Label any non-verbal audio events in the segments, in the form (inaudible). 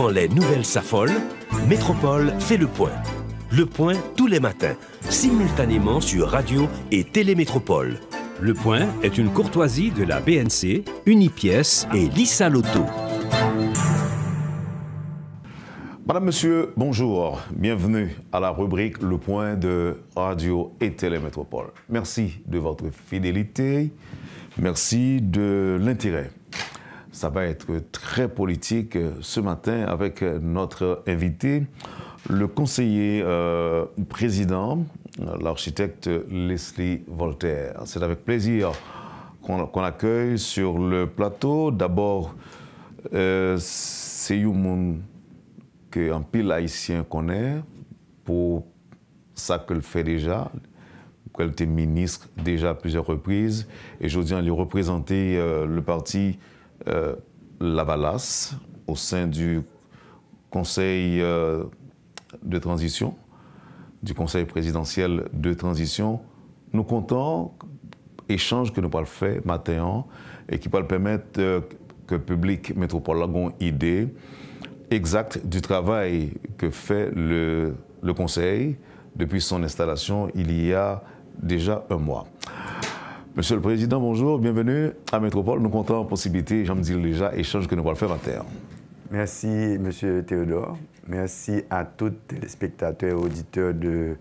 Quand les nouvelles s'affolent, Métropole fait le point. Le point tous les matins, simultanément sur radio et télémétropole. Le point est une courtoisie de la BNC, Unipièce et Lisa Lotto. Madame, Monsieur, bonjour. Bienvenue à la rubrique Le Point de Radio et Télémétropole. Merci de votre fidélité. Merci de l'intérêt ça va être très politique euh, ce matin avec euh, notre invité, le conseiller euh, président, l'architecte Leslie Voltaire. C'est avec plaisir qu'on l'accueille accueille sur le plateau d'abord euh, qui que un pile haïtien connaît pour ça qu'elle fait déjà, qu'elle était ministre déjà à plusieurs reprises, et je on lui représentait le parti euh, Lavalas au sein du Conseil euh, de transition, du Conseil présidentiel de transition. Nous comptons échange que nous le fait matin et qui va permettre euh, que le public métropole a une idée exacte du travail que fait le Conseil depuis son installation il y a déjà un mois. Monsieur le Président, bonjour, bienvenue à Métropole. Nous comptons en possibilité, j'en me dis déjà, échange que nous allons faire à terre. Merci, Monsieur Théodore. Merci à tous les spectateurs et auditeurs de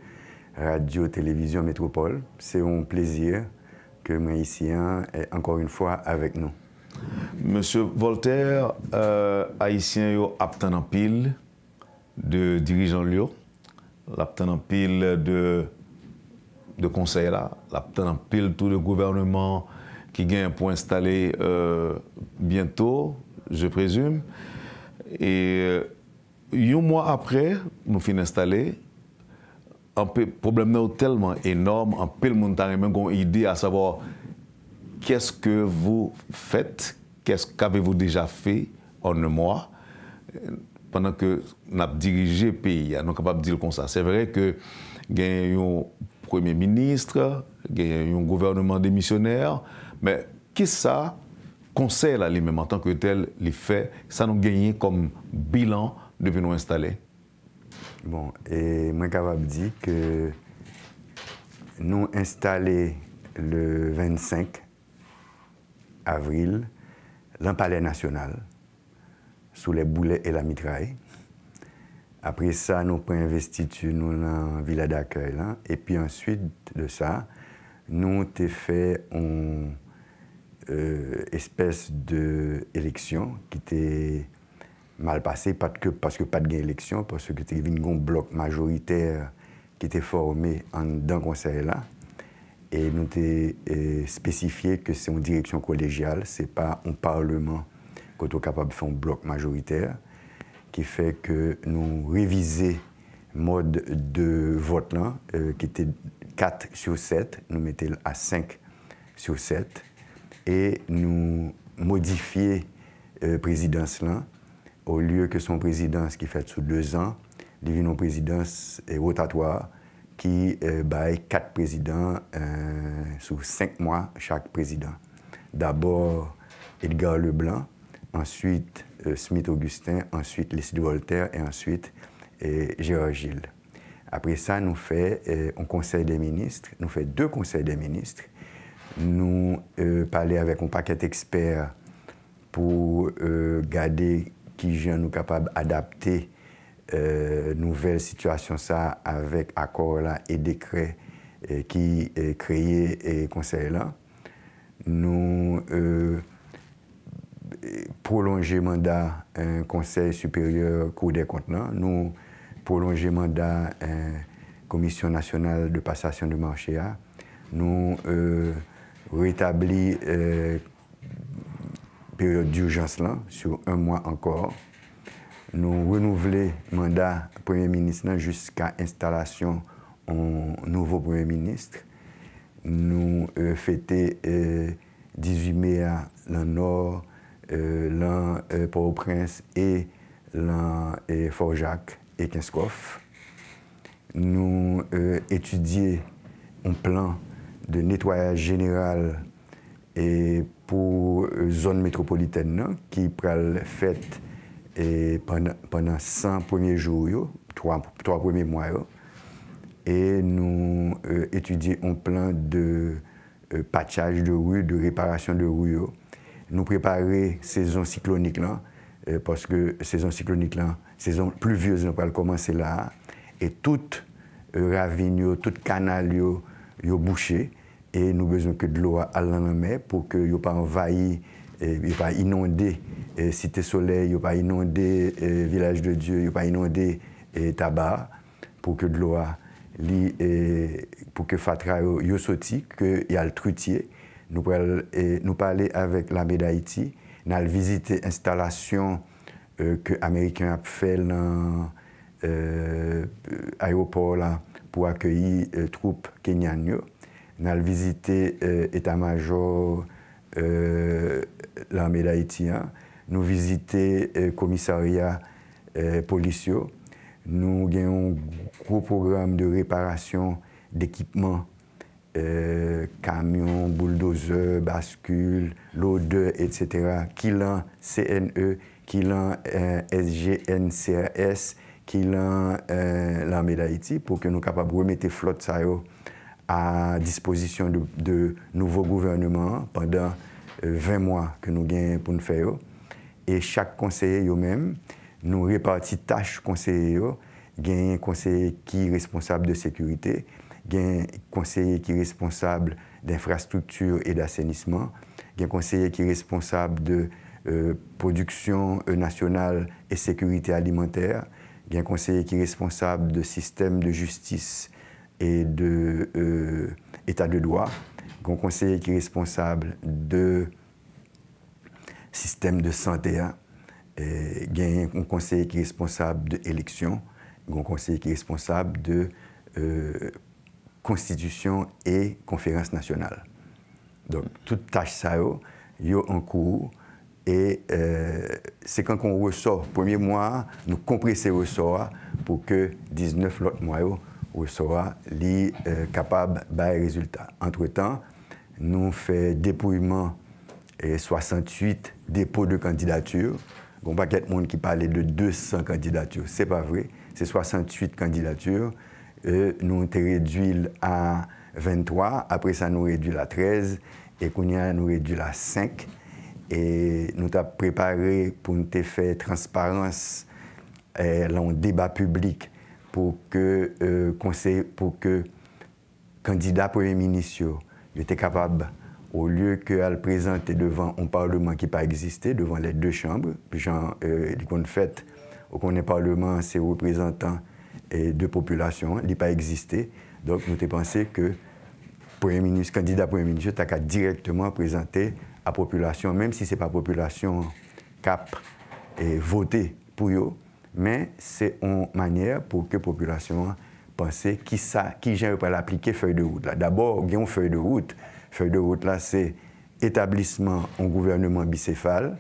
Radio Télévision Métropole. C'est un plaisir que maïtien hein, est encore une fois avec nous. Monsieur Voltaire, euh, haïtien yo en pile de dirigeants Lyon, l'aptan pile de de conseil là, la pile tout le gouvernement qui gagne pour installer euh, bientôt, je présume. Et euh, un mois après, nous finissons installer. Un problème tellement énorme, un pile montagne, même une idée à savoir qu'est-ce que vous faites, qu'est-ce qu'avez-vous déjà fait en un mois pendant que nous avons dirigé le pays, nous sommes capables de dire comme ça. C'est vrai que nous avons premier ministre, un un gouvernement démissionnaire, Mais Mais ça ça à lui lui-même en tant que tel les faits, ça nous gagne comme bilan depuis nous installer. Bon, et moi dit que nous avons installé le 25 avril palais National sous les boulets et la mitraille après ça, nous avons investi dans la villa d'accueil. Et puis ensuite de ça, nous avons fait une euh, espèce d'élection qui était mal passée parce que, pas de élection, parce que c'était un bloc majoritaire qui était formé dans le conseil là. Et nous avons euh, spécifié que c'est une direction collégiale, ce n'est pas un parlement qui est capable de faire un bloc majoritaire qui fait que nous réviser mode de vote là, euh, qui était 4 sur 7, nous mettons à 5 sur 7, et nous modifier euh, présidence là, au lieu que son présidence qui fait sous deux ans, devient une présidence euh, rotatoire qui baille quatre présidents sous cinq mois chaque président. D'abord Edgar Leblanc, ensuite euh, Smith-Augustin, ensuite Leslie Voltaire et ensuite et euh, Gérard Gilles. Après ça, nous fait euh, un conseil des ministres, nous fait deux conseils des ministres. Nous parler avec un paquet d'experts pour garder qui gens nous capable d'adapter euh, nouvelle situation ça avec accord là et décret qui est créé et conseil là nous prolonger mandat un euh, Conseil supérieur Cour des contenants. nous prolonger mandat la euh, Commission nationale de passation de marché, hein? nous euh, rétablir la euh, période d'urgence là sur un mois encore. Nous renouveler mandat Premier ministre jusqu'à installation en nouveau Premier ministre. Nous euh, fêter 18 mai à, dans le Nord Euh, lan euh, Pau Prince e lan euh, Forjac e Kinskov. Nou etudye un plan de netoyage general pou zon metropolitane ki non, pral fèt e panan 100 premier jour yo, 3 premier mwayo. Nou etudye un plan de patchaj de rou de reparasyon de rou yo Nou prepare sezon siklonik lan, euh, paske sezon siklonik lan, sezon pluvyez nan pral komanse la, et tout euh, ravinyo, tout kanalyo yo bouché, et nou bezon ke dlo a alaname, pou ke yo pa envahi, euh, yo pa inonde site sole, yo pa inonde vilaj de Diyo, yo pa inonde taba, pou ke fatra yo soti, ke yal trutye, Nous parlons parler avec l'armée d'Haïti, nous avons visité l'installation euh, que les a fait dans l'aéroport euh, pour accueillir les euh, troupes kenyanes. Nous avons visité l'état-major de l'armée d'Haïti. Hein. Nous visité le commissariat policier. Nous avons un gros programme de réparation d'équipements kamyon, euh, buldozer, baskul, lodeur, et cetera, kilan CNE, kilan SGNCRS, euh, kilan euh, lameda iti, pou ke nou kapab remete flot sa yo a disposisyon de nouvo gouvernement pandan 20 mwa ke nou genye pou nou feyo. E chak konseye yo menm, nou reparti tache konseye yo, genye konseye ki responsable de sekurite, Un conseiller qui est responsable d'infrastructures et d'assainissement, conseiller qui est responsable de euh, production euh, nationale et sécurité alimentaire, Un conseiller qui est responsable de système de justice et de euh, état de droit, conseiller qui est responsable de système de santé, conseiller qui est responsable de Un conseiller qui est responsable de... Euh, Constitution et Conférence nationale. Donc, toute tâche ça, il y un cours. Et euh, c'est quand on ressort, premier mois, nous compressons ressort pour que 19 autres mois ressort soit euh, capable de faire résultat. Entre-temps, nous faisons dépouillement et 68 dépôts de candidature. Il n'y a pas quelqu'un qui parlait de 200 candidatures. Ce n'est pas vrai. C'est 68 candidatures. E nous avons réduit à 23, après ça nous réduit à 13, et qu'on nous réduit à 5. Et nous avons préparé pour nous faire transparence dans le débat public pour que le conseil, pour que candidat premier ministre était capable au lieu qu'elle présente devant un parlement qui pas existé devant les deux chambres puis genre euh, qu'on fait au qu'on est parlement c'est représentant et de population, hein, il pas existé. Donc, nous avons pensé que premier ministre, candidat premier ministre, a directement présenter à la population, même si ce n'est pas la population cap et voter pour eux, mais c'est une manière pour que la population pense qui ça, qui j'ai pas l'appliquer feuille de route. D'abord, il y a une feuille de route. Feuille de route, là, c'est établissement en gouvernement bicéphale,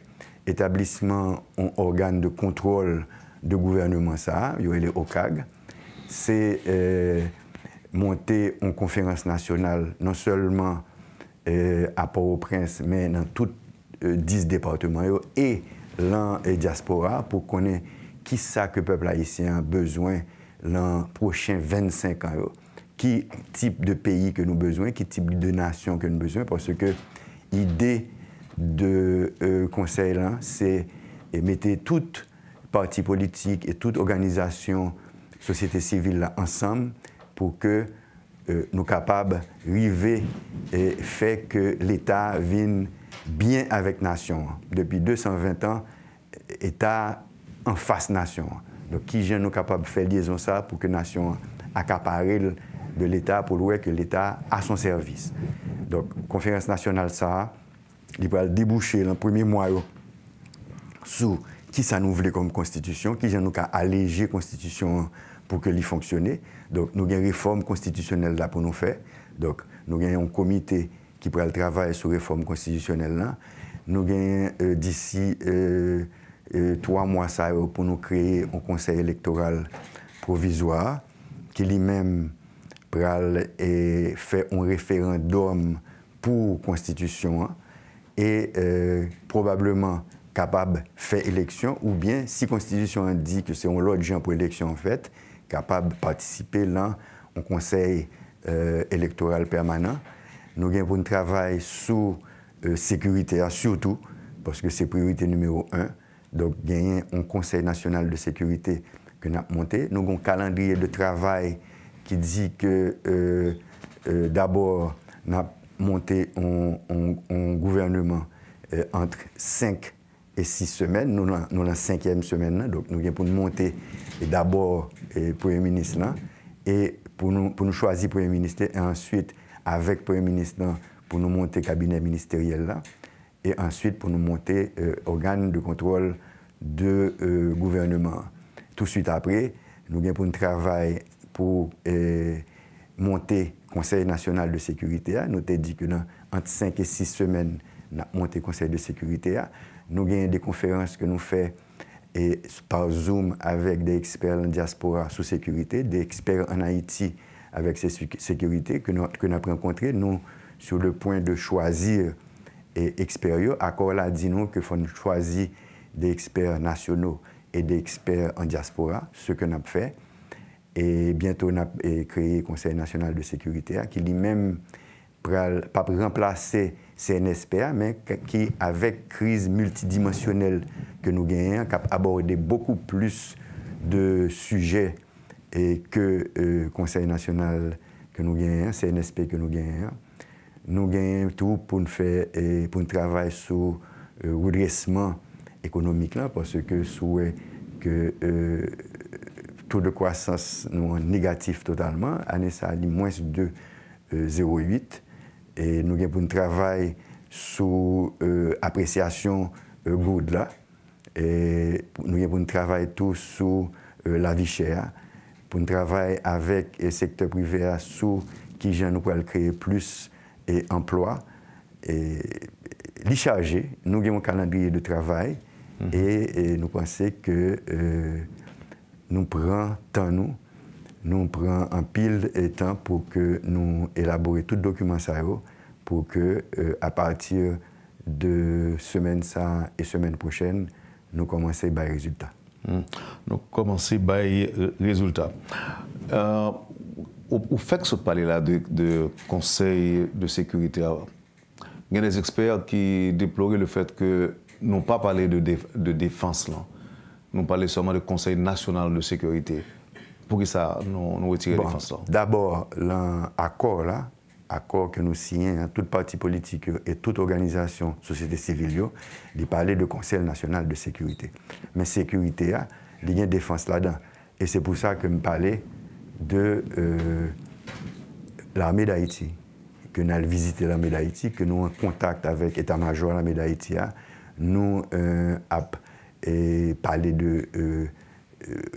établissement en organe de contrôle de gouvernement, ça, il y a les OCAG, se e, monte yon konferans nasyonal, nan selman e, apor ou prens, men nan tout e, dis departement yo, e lan e diaspora, pou konen ki sa ke pepl la yisi an bezwen lan prochen 25 an yo. Ki tip de peyi ke nou bezwen, ki tip de nasyon ke nou bezwen, parce ke ide de konsey lan, se mette tout parti politik et tout organizasyon société civile ensemble pour que euh, nous capables river et faire que l'État vienne bien avec nation. Depuis 220 ans, État en face nation. Donc qui vient nous capable de faire liaison ça pour que nation accapare de l'État pour louer que l'État à son service. Donc conférence nationale ça, il va déboucher le premier mois sous qui ça nous voulait comme constitution, qui nous alléger constitution pour que l'y fonctionne. Donc, nous avons une réforme constitutionnelle là pour nous faire. Donc, nous avons un comité qui prend le travail sur la réforme constitutionnelle là. Nous avons euh, d'ici euh, euh, trois mois ça, pour nous créer un conseil électoral provisoire qui lui-même pral et fait un référendum pour constitution hein, et probablement capable de faire élection ou bien si constitution dit que c'est un autre gens pour élection en fait capable de participer là au conseil euh, électoral permanent. Nous avons un travail sur euh, sécurité, hein, surtout, parce que c'est priorité numéro un. Donc, avons un conseil national de sécurité que nous avons monté. Nous avons un calendrier de travail qui dit que euh, d'abord, nous avons monté un, un gouvernement entre cinq six semaines. Nous avons la cinquième semaine, donc nous vient pour nous monter d'abord le Premier ministre, et pour nous, pour nous choisir le Premier ministre, et ensuite, avec le Premier ministre, pour nous monter le cabinet ministériel, là, et ensuite pour nous monter euh, organe de contrôle de euh, gouvernement. Tout de suite après, nous avons pour nous pour euh, monter le Conseil national de sécurité. Nous avons dit que dans entre 5 et six semaines, nous avons monté le Conseil de sécurité. Nou genye de konferans ke nou fe par Zoom avek de eksper an diaspora sou sekurite, de eksper an Haiti avek se sekurite ke nou ap reenkontre, nou sou le pon de chwazir eksper yo, akor la di nou ke fon chwazi de eksper nasyonou e de eksper an diaspora, se ke nou ap fe, e bientou nou ap kreye konser nasyonal de sekurite, ki li menm pa pre remplase eksper CNSPA, mais qui, avec crise multidimensionnelle que nous gagnons, qui a abordé beaucoup plus de sujets et que le euh, Conseil national que nous gagnons, CNSP que nous gagnons. Nous gagnons tout pour faire et pour travailler sur le euh, redressement économique là, parce que souhait que euh, taux de croissance nous négatif totalement, année ça a moins de 0,8 et nous avons un travail sur l'appréciation euh, euh good là. Et nous avons un travail tout sur euh, la vie chère, pour travailler avec le secteur privé sur qui nous pouvons créer plus d'emplois. Et, les nous avons un calendrier de travail mhm. et, nous pensons que euh, nous prenons temps nous nous prenons un pile de temps pour que nous élaborer tout document ça pour que euh, à partir de semaine ça et semaine prochaine nous commencer par résultat. résultats. Hmm. – Nous commencer par euh, résultat. Euh, au, fait que ce parler là de, de conseil de sécurité, il y a des experts qui déplorent le fait que nous pas parlé de, de défense là, nous parlons seulement de conseil national de sécurité pour que ça nous, retire défense D'abord, l'accord là, accord que nous signons, tout hein, toute partie politique et toute organisation, société civile, il parlait de Conseil national de sécurité. Mais sécurité, il y a une défense là-dedans. Et c'est pour ça que je parlais de euh, l'armée d'Haïti, que nous avons visité l'armée d'Haïti, que nous en euh, contact avec l'état-major de l'armée d'Haïti, nous avons parlé de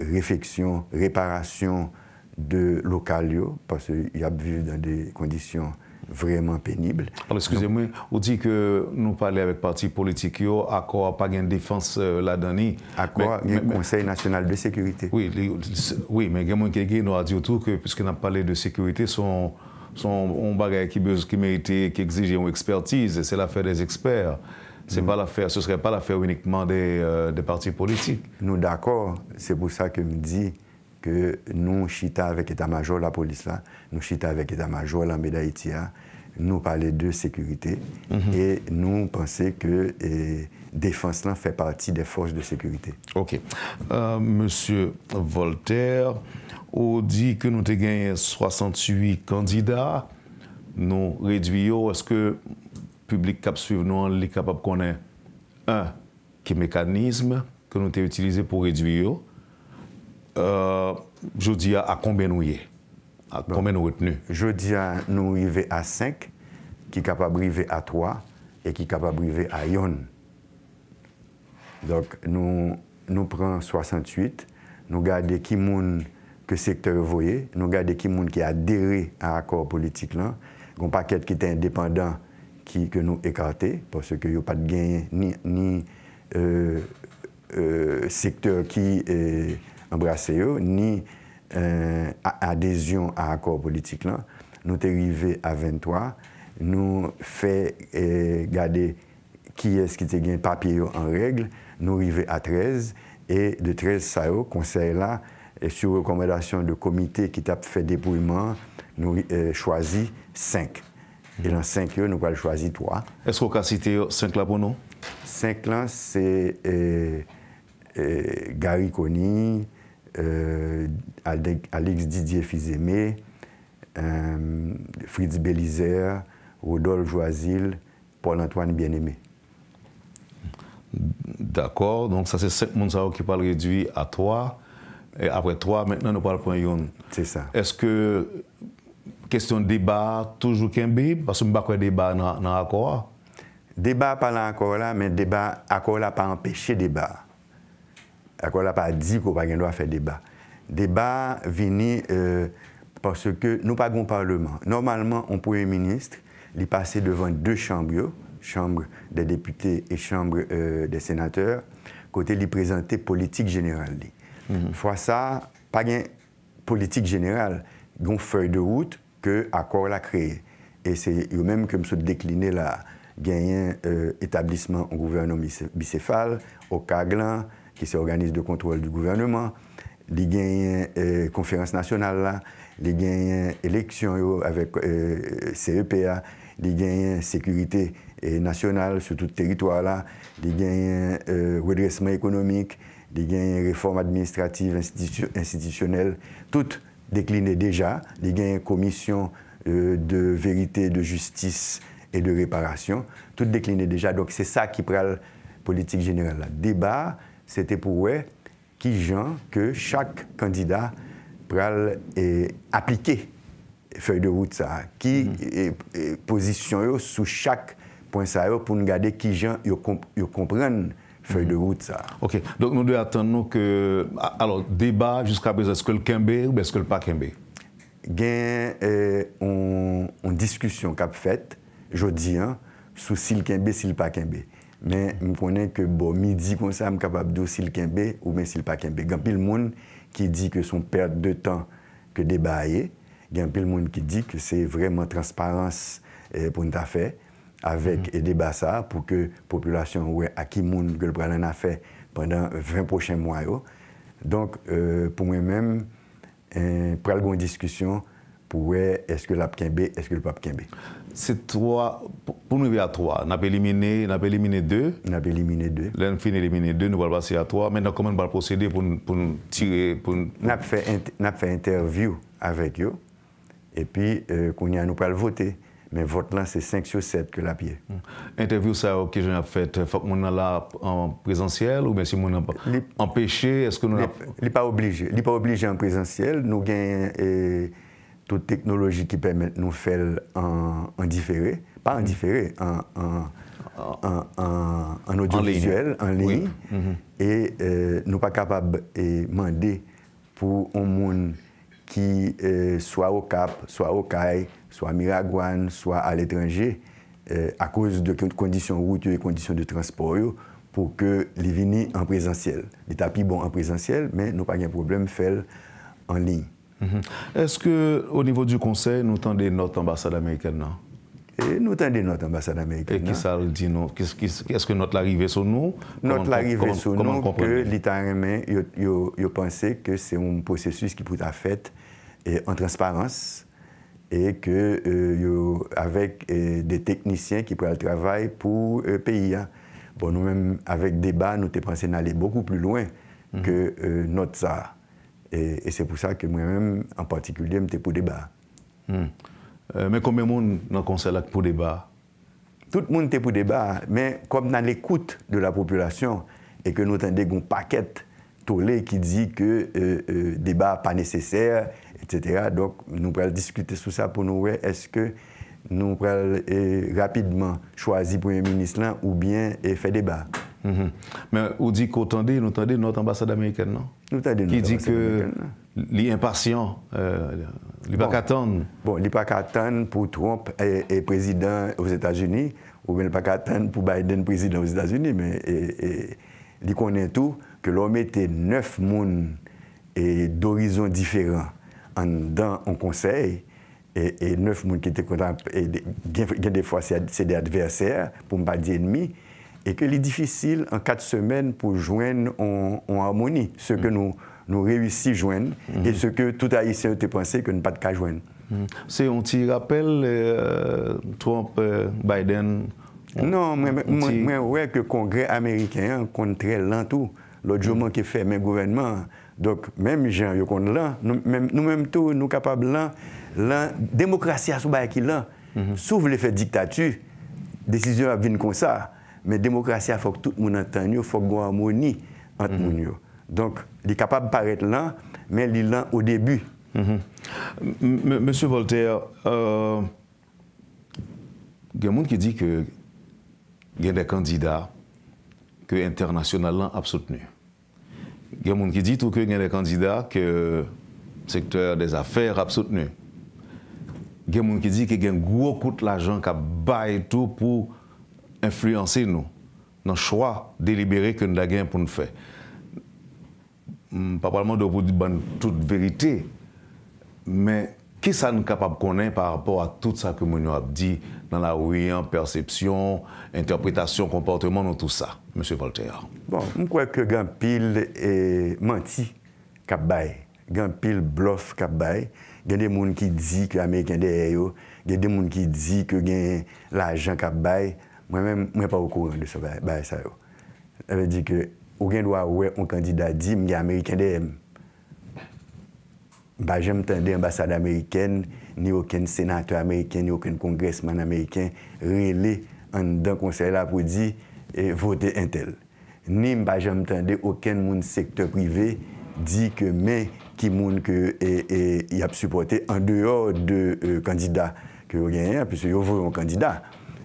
réflexion, réparation de locaux, parce qu'il a vécu dans des conditions vraiment pénibles. Alors, ah, excusez-moi, on dit que nous parlons avec parti politique, à quoi pas une défense euh, la À Accord, le Conseil national de sécurité. Oui, oui mais il y a quelqu'un nous a dit tout que, puisque nous parlé de sécurité, son, un bagage qui, qui mérite, qui exige une expertise, c'est l'affaire des experts. C'est mm. pas ce serait pas l'affaire uniquement euh, des, partis politiques. Nous d'accord, c'est pour ça que me dit que nous chita avec état-major la police là, nous chita avec état-major la médaille. nous parlons de sécurité mhm. et nous penser que eh, défense là fait partie des forces de sécurité. OK. Euh, monsieur Voltaire, on dit que nous avons gagné 68 candidats, nous réduisons, est-ce que public qui suivi nous est capable de connaître, un, qui mécanisme que nous avons utilisé pour réduire, euh, je dis à, combien nous y à combien nous retenu. Je dis à nous arriver à 5, qui est capable d'arriver à 3 et qui est capable d'arriver à 1. Donc nous, nous prenons 68, nous gardons qui monde que secteur voyait, nous gardons qui monde qui adhéré à l'accord politique là, un paquet qui est indépendant qui, que nous écarter parce qu'il n'y a pas de gain ni, euh, euh, secteur qui embrasse embrassé, ni euh, adhésion à accord politique. Là. Nous sommes à 23, nous fait garder qui est-ce qui a papier en règle, nous arrivés à 13, et de 13, ça au conseil là, et sur recommandation du comité qui a fait dépouillement, nous choisi 5. E lan 5 yo nou pal chwazi 3. Esko ka site 5 la bono? 5 lan se Gary Connie, euh, Alex Didier Fizeme, euh, Fritz Belizer, Rodolphe Joazil, Paul-Antoine Bien-Aimé. D'akor, donk sa se 5 moun sa ou ki pal redwi a 3. E apre 3, mennen nou pal pon yon. Se sa. Kestyon debat toujou kenbi? Pasou mba kwa debat nan akor? Debat pa lan akor la, men akor la pa empèche debat. Akor la pa di ko pa gen do a fè debat. Debat veni pasou ke nou pa goun parleman. Normalman, on pou yon ministre li pase devan dè chambyo, chambre dè deputè et chambre euh, dè senatèr, kote li prezante politik genyral li. Mm-hmm. Fwa sa, pa gen politik genyral, yon fèy de wout, que accord l'a créé. Et c'est eux-mêmes que me décliner la là, euh, établissement au gouvernement bicéphale, au CAGLAN, qui s'organise de contrôle du gouvernement, les gains euh, conférence nationale là, les gains élection avec euh, CEPA, les gains sécurité nationale sur tout le territoire là, les gains redressement économique, les réformes réforme administrative, institution, institutionnelle, toutes décliné déjà, il y a une commission euh, de vérité, de justice et de réparation, tout décliné déjà. Donc c'est ça qui prend la politique générale. Le débat, c'était pour ouais, qui gens que chaque candidat prend et appliquer feuille de route ça, qui positionne mhm. position sous chaque point ça pour nous garder qui gens comprennent Feuil de route sa. Ok, donk nou euh, bon, de atan nou ke... Alors, deba jusqu'a bez eske l'kembe ou eske l'pakembe? Gen, on diskusyon kap fet, jodi an, sou si l'kembe, si l'pakembe. Men, mwen konen ke bo midi konser am kapap do si l'kembe ou men si l'pakembe. Gen, pil moun ki di ke son perte de tan ke deba a ye. Gen, pil moun ki di ke se vreman transparans euh, pou nta fey. avec des mhm. débat ça pour que population ouais, à qui moun que le en a fait pendant 20 prochains mois. Yo. Donc, euh, pour moi-même, euh, pour une discussion pour est-ce que l'APKB, est-ce que le pape Kembe. C'est trois, pour nous, il y a trois. On a éliminé, on a éliminé deux. On a éliminé deux. L'un fin éliminé deux, nous allons passer à trois. Maintenant, comment on va procéder pour, pour tirer pour, On a fait, fait interview avec eux. Et puis, euh, qu'on a nous pas voter. men vot lan se 5 sur 7 ke la piye. Hmm. Interview sa yo ki jen ap fèt, fòk moun ala an prezantiyel, ou men si moun an pa empèche, eske moun ap... Li pa oblige, li pa oblige an prezantiyel, nou gen e, tout teknologi ki pèmèt nou fèl an diféré, pa an diféré, an audiovisuel, an lini, mhm. e euh, nou pa kapab e, mande pou moun... qui, eh, soit au Cap, soit au CAI, soit à Miraguane, soit à l'étranger, eh, à cause de conditions routières et conditions de transport, pour que les vignes en présentiel. Les tapis, bon, en présentiel, mais nous pas de problème, fait en ligne. Mhm. Est-ce que au niveau du conseil, nous tendez notre ambassade américaine non? Et eh, nous tendez notre ambassade américaine. Et qui ça dit Est-ce que notre arrivée sur nous Notre arrivée sur nous, que l'État il pensait que c'est un processus qui peut être fait en transparence et qu'avec euh, euh, des techniciens qui prennent le travail pou euh, pays. Bon, nou mèm, avek débat, nou te pensè n'allè beaucoup plus loin mhm. que notre ça. Et c'est pour ça que mèm, en particulier, mèm te pou débat. Mè kon mè moun nan konsè lak pou débat? Tout moun te pou débat, mèm kom nan l'écoute de la population et que nou tendè goun pakèt tolè ki di ke débat pa nesesèr Donk nou pral diskute sou sa pou nou wè, eske nou pral eh, rapidman chwazi pou yon minis lan ou bien e fè debat. Men ou di kou tande, nou tande, not ambasade Ameriken nan? Nou tande, not ambasade Ameriken nan. Ki di ke li impasyon, euh, li pak bon. atan. Bon, li pak atan pou Trump e prezident ou z'Etats-Unis ou ben li pak atan pou Biden prezident ou z'Etats-Unis. Li konen tou ke l'homme te neuf moun d'orizon diferant. en dans en conseil et, neuf personnes qui étaient contents, et des fois c'est des adversaires, pour ne pas dire ennemis, et qu'il est difficile en quatre semaines pour joindre en, harmonie ce que mm. nous, nous réussissons à joindre mm. et ce que tout haïtien était pensé que nous pas de cas joindre. Mm. C'est un petit rappel, euh, Trump, euh, Biden. Non, mais oui, que le Congrès américain, contre tout l'autre jour, qui fait mes gouvernements, Donk, menm jen yo kon lan, nou menm tou nou kapab lan, lan, demokrasya sou bay ki lan, mhm. souv lefe diktatu, desisyon ap vin kon sa, men demokrasya fok tout moun antenyo, fok gwa mouni antenyo. Mhm. Donk, li kapab paret lan, men li lan ou debi. Mhm. Monsi Voltaire, euh, gen moun ki di ke gen de kandida ke internasyonal lan ap soutenyo. Gen moun ki di touke gen de kandida ke sektwer des afer ap soutenu. Gen moun ki di ke gen gwo kout la jan ka bay tou pou influanse nou. Nan chwa delibere kwen da gen pou nou fe. Pa palman do pou di ban tout verite. Men... Ki sa nou kapap konen pa rapor a tout sa ke moun yo ap di nan la ouyen, persepsyon, interpretasyon, komportemen ou tout sa, M. Voltaire? Bon, mwen kwek gen pil e, manti kap bay, gen pil blof kap bay, gen de moun ki di ke Amerikan de e yo, gen de moun ki di ke gen la ajan kap bay, mwen mwen pa wakou an de sa bay, bay sa yo. Mwen di ke, ou gen do a ouye un kandida di, mwen gen Amerikan de e yo. Ba jèm tande ambasade Ameriken, ni oken senate Ameriken, ni oken kongresman Ameriken, renle an dan konsey la pou di eh, vote entel. Ni ba jèm tande oken moun sektor prive di ke men ki moun ki eh, eh, ap supporte an deor de kandida. Ke yon genyen, pise yon vwe yon kandida.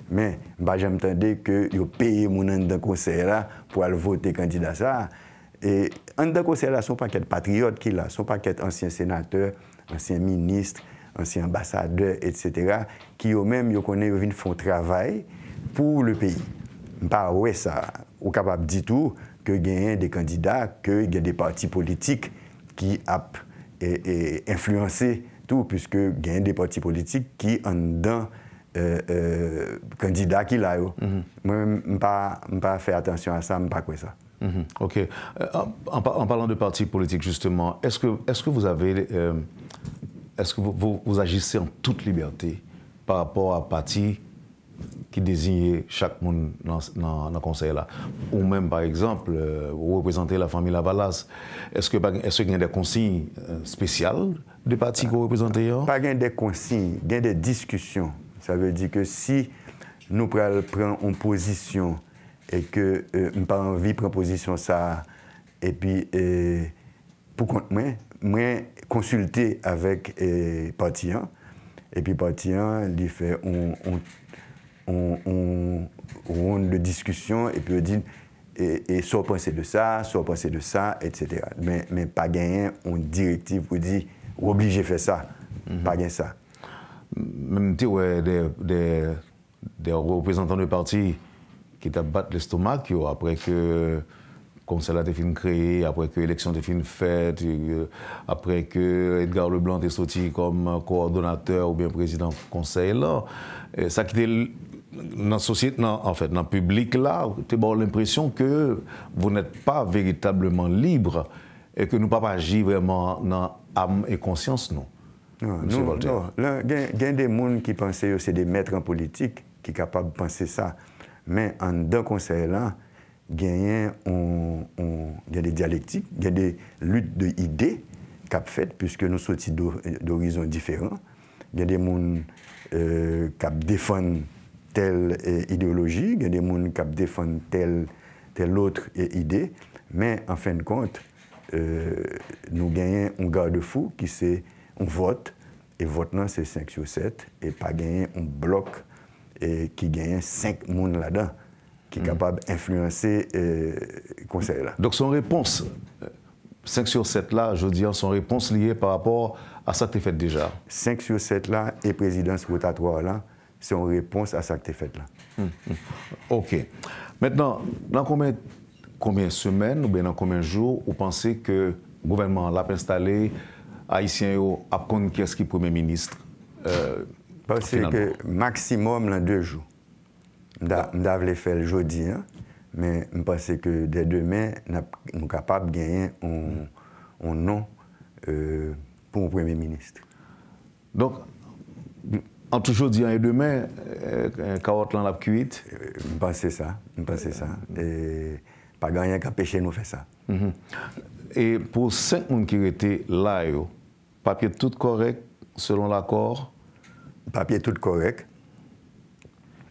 Men, ba jèm tande ke yon peye moun an dan konsey la pou al vote kandida sa. E andan kwa se la son pa ket patriot ki la, son pa ket ansyen senateur, ansyen ministre, ansyen ambassadeur, et cetera, ki yo menm yo konen yo vin fon travay pou le peyi. Mpa we sa, ou kapap di tou ke genyen de kandida, ke genyen de parti politik ki ap e, e influense tou, puisque genyen de parti politik ki andan e, e, kandida ki la yo. Mm-hmm. Mpa fe atensyon a sa, mpa kwe sa. Mhm. ok. Euh, en, parlant de partis politiques, justement, est-ce que, est que vous avez. Euh, est-ce que vous, vous, agissez en toute liberté par rapport à parti qui désignait chaque monde dans, dans, le conseil là Ou même, par exemple, euh, vous représentez la famille Lavalas. Est-ce qu'il est y a des consignes spéciales de partis que vous représentez hein? Pas des consignes, il y a des discussions. Ça veut dire que si nous prenons une position et que je euh, n'ai pas envie de prendre proposition ça. Et puis, euh, pour compte moi, moi consulter avec euh, 1. Et puis parti il fait on, on, on, ronde de discussion et puis dit et, soit penser de ça, soit penser de ça, etc. Mais, mais pas gagner, une directive pour dire obligé de faire ça, mhm. pas gagner ça. Même des, des, des représentants de parti ki ta bat l'estomak yo, apre ke konsela te fin kreye, apre ke eleksyon te fin fete, apre ke Edgar Leblanc te soti kom koordonateur ou bien prezident konsey la, e, sa ki te nan sosyet nan publik la, te ba ou l'impresyon ke vou net pa veritableman libre e ke nou pa pa agi vreman nan am e konsyans nou. Non, non, non, non. gen de moun ki panse yo se de metran politik ki kapab panse sa men an dan konsey la genyen genye diyalektik, genye lut de ide kap fet pwiske nou soti d'orizon diferan genye moun kap defan tel ideologi genye moun kap defan tel otre euh, ide men an fen kont nou genyen moun garde fou ki se moun vot e vot nan se 5 sur 7 e pa genyen moun blok et qui gagne cinq monde là-dedans qui est mm. capable d'influencer euh, le conseil là. Donc son réponse, 5 euh, sur 7 là, je veux dire, son réponse liée par rapport à ça que tu fait déjà. 5 sur 7 là et présidence rotatoire là, c'est une réponse à ça que tu fait là. Mm, mm. OK. Maintenant, dans combien, combien de semaines ou bien dans combien de jours vous pensez que le gouvernement l'a installé, haïtien, a qui est-ce qui est premier ministre euh, parce que maximum, là, deux jours. Je les faire le jeudi, hein. mais je pense que dès demain, nous sommes capables de gagner un, nom euh, pour un Premier ministre. Donc, entre aujourd'hui et demain, un carotte la cuite Je euh, pense ça. Je pense ça. Euh, et pas gagner qu'à pêcher, nous fait ça. Mm-hmm. Et pour cinq personnes qui étaient là, papier tout correct selon l'accord papier tout correct.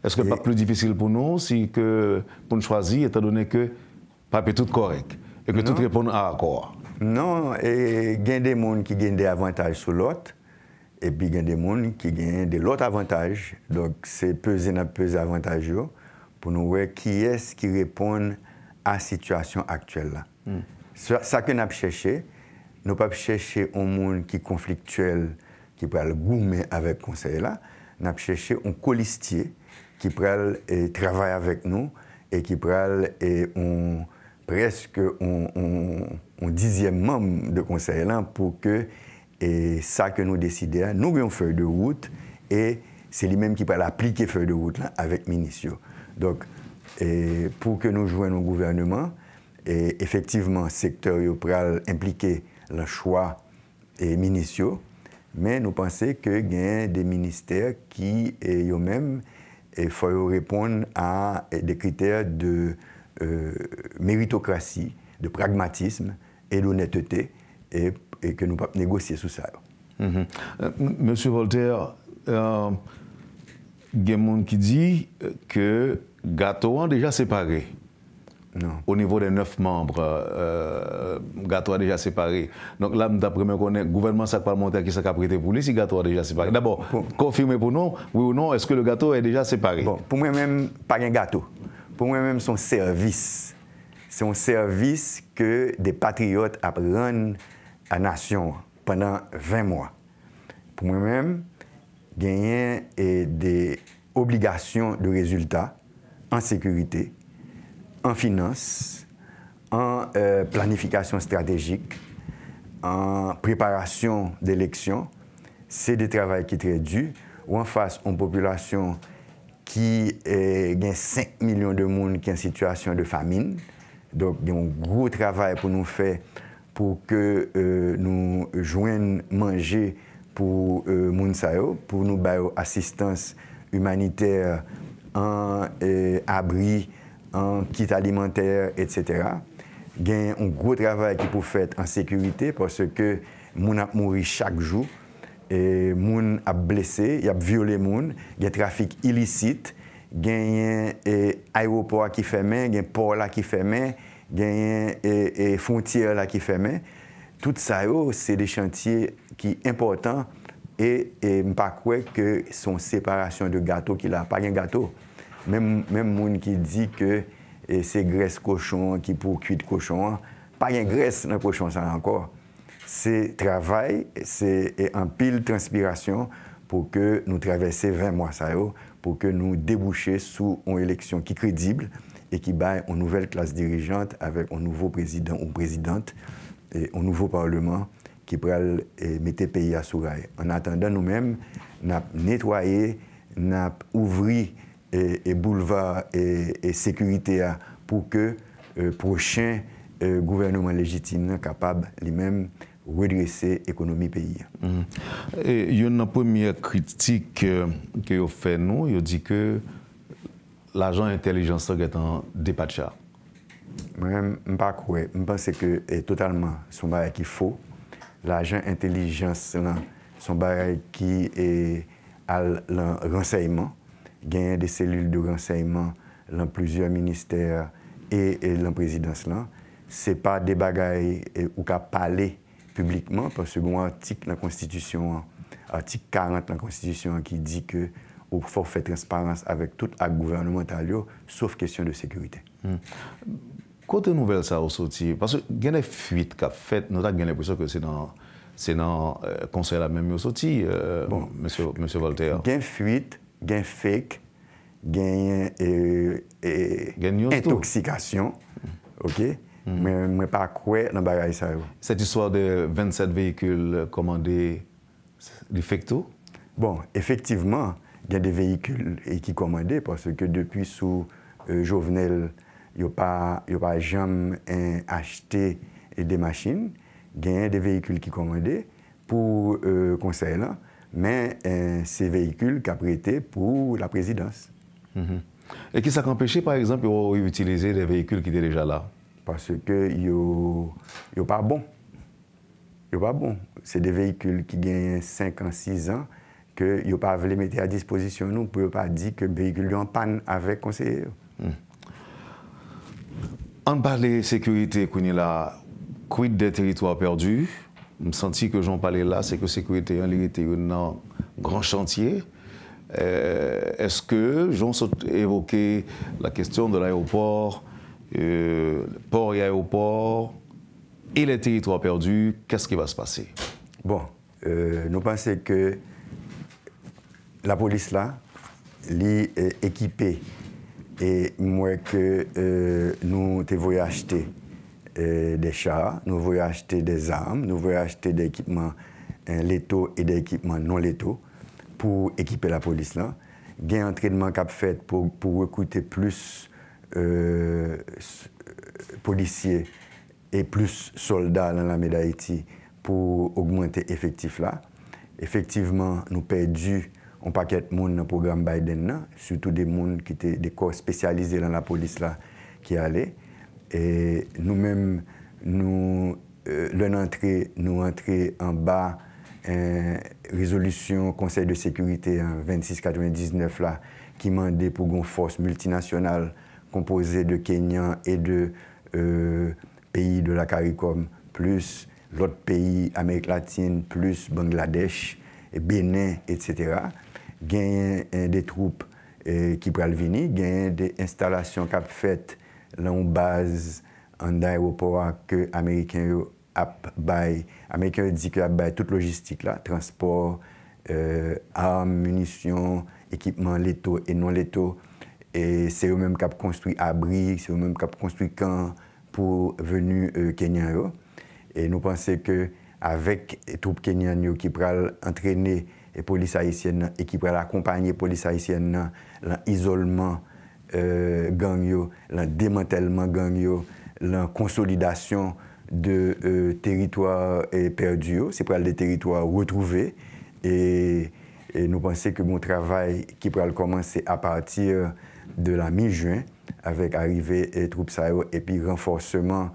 Est-ce que pas plus difficile pour nous si que pour nous choisir, étant donné que papier tout correct et que tout répond à accord Non, et il y a des gens qui gagnent des avantages sur l'autre, et puis il y a des gens qui ont de l'autre avantage. Donc c'est peser dans peser avantageux pour nous voir qui est-ce qui répond à la situation actuelle. Là. Hmm. Ça, que nous avons cherché, nous pas chercher un monde qui est conflictuel qui pral goumer avec conseil là, avons cherché un colistier qui pral et travaille avec nous et qui pral et on presque on, dixième membre de conseil là pour que et ça que nous décidons, nous avons une feuille de route et c'est lui-même qui peut l'appliquer feuille de route là avec Minicio. Donc, e pour que nous joignions au gouvernement, et effectivement, le secteur pral impliquer le choix et Minicio, mais nous pensons que y a des ministères qui, eh, eux-mêmes, il eh, faut répondre à eh, des critères de euh, méritocratie, de pragmatisme et d'honnêteté, et, que nous pouvons négocier sous ça. Mm-hmm. Euh, Monsieur Voltaire, euh, il y a des gens qui dit que gâteau déjà séparé. Au niveau des neuf membres, euh, euh gâteau a déjà séparé. Donc là, d'après moi, le gouvernement parlementaire qui s'est prêté pour lui, si gâteau a déjà séparé. D'abord, confirmez pour nous, oui ou non, est-ce que le gâteau est déjà séparé Pour moi-même, pas un gâteau. Pour moi-même, son service. C'est un service que des patriotes apprennent à la nation pendant 20 mois. Pour moi-même, gagner des obligations de résultats en sécurité, en finance, en euh, planification stratégique, en préparation d'élections, c'est des travail qui est très dur, On en face une population qui euh, a 5 millions de monde qui est en situation de famine. Donc, il y a un gros travail pour nous faire pour que euh, nous joignions manger pour euh, pour nous bailler assistance humanitaire en abri an kit alimenter, et cetera. Gen yon gwo travay ki pou fèt an sekurite porsè ke moun ap mouri chak jou, moun ap blese, yon ap viole moun, gen e, trafik ilisit, gen yon ayropor ki fèmen, gen por la ki fèmen, gen yon fon tir la ki fèmen. Tout sa yo, se de chantier ki important e mpa kwe ke son separasyon de gato ki la pa gen gato. même même monde qui dit que eh, c'est graisse cochon qui pour de cochon hein. pas une graisse dans cochon ça encore c'est travail c'est en eh, pile transpiration pour que nous traversions 20 mois ça pour que nous débouchions sous une élection qui est crédible et qui baille une nouvelle classe dirigeante avec un nouveau président ou présidente et un nouveau parlement qui pourrait eh, mettre le pays à souraille. En attendant, nous-mêmes, nous avons nettoyé, nous avons et, et boulevard et, sécurité pour que le euh, prochain euh, gouvernement légitime capable lui-même redresser l'économie pays. Mhm. il y a une première critique euh, que vous fait nous, il dit que l'agent intelligence est en dépatcha. Moi, je ne pense que c'est totalement son qu'il qui faux. L'agent intelligence, son bail qui est à renseignement. genye de selil de renseyman lan plouzyon minister e lan prezidans lan, se pa debagae e, ou ka pale publikman, pwase goun an tik nan konstitisyon an, an tik 40 nan konstitisyon an ki di ke ou fòr fè transparense avèk tout ak gouvernemental yo, sauf kèsyon de sekurite. Hmm. Kote nouvel sa ou soti, pwase genye fuit ka fèt, nou ta genye pwese se nan konser la mèm ou soti, euh, bon. M. Voltaire. Genye fuit, gain fake, gain euh, et et intoxication. OK? Mhm. Mais je ne pas quoi dans ça. Cette histoire de 27 véhicules commandés fake facto? Bon, effectivement, il y a des véhicules qui commandaient parce que depuis sous euh, Jovenel, il n'y a pas, jamais acheté des machines. Il y a des véhicules qui commandaient pour euh, conseil là mais euh, ces véhicules prêté pour la présidence. Mhm. Et qui s'est empêché, par exemple, d'utiliser les véhicules qui étaient déjà là Parce que ils pas bon. Ils pas bon. C'est des véhicules qui gagnent 5 ans, 6 ans, que ils pas voulu mettre à disposition nous pour pas dire que le véhicule en panne avec conseiller. Mhm. En parlant de sécurité, là, quid des territoires perdus me sentis que Jean parlais là, c'est que sécurité en était un grand chantier. Euh, est-ce que Jean a évoqué la question de l'aéroport, euh, port et aéroport, et les territoires perdus Qu'est-ce qui va se passer Bon, euh, nous pensons que la police là, est équipée, et moins que nous devons acheter. Euh, des chars, nous voulons acheter des armes, nous voulons acheter des équipements euh, létaux et des équipements non létaux pour équiper la police là. Il y a un entraînement cap fait pour, pour recruter plus euh, policiers et plus soldats dans la d'Haïti pour augmenter l'effectif là. Effectivement, nous perdu un paquet de monde dans le programme Biden, là, surtout des monde qui étaient des corps spécialisés dans la police là qui allaient. E nou mèm nou e, lèn antre nou antre an ba e, rezolusyon konsey de sekurite 26-99 la ki mande pou gonfos multinasyonal kompose de Kenyan e de peyi de la Karikom plus lot peyi Amerik Latine plus Bangladesch, Benin etc. genyen de troupe Kipralvini genyen de instalasyon kap fèt lan ou baz an daeropoa ke Ameriken yo ap bay. Ameriken yo di ke ap bay tout logistik la, transport, euh, arm, munisyon, ekipman leto e non leto, e se yo menm kap konstruy abri, se yo menm kap konstruy kan pou venu euh, Kenyan yo. E nou panse ke avek troupe Kenyan yo ki pral antrene polis ayisyen nan, e ki pral akompany polis ayisyen nan lan isolman Euh, gangyo, la demantelman gangyo, la konsolidasyon de euh, teritwa e perdyo, se pral de teritwa retrouve, e nou panse ke moun travay ki pral komanse a patir de la mi jwen, avek arive troupe sa yo, epi renforceman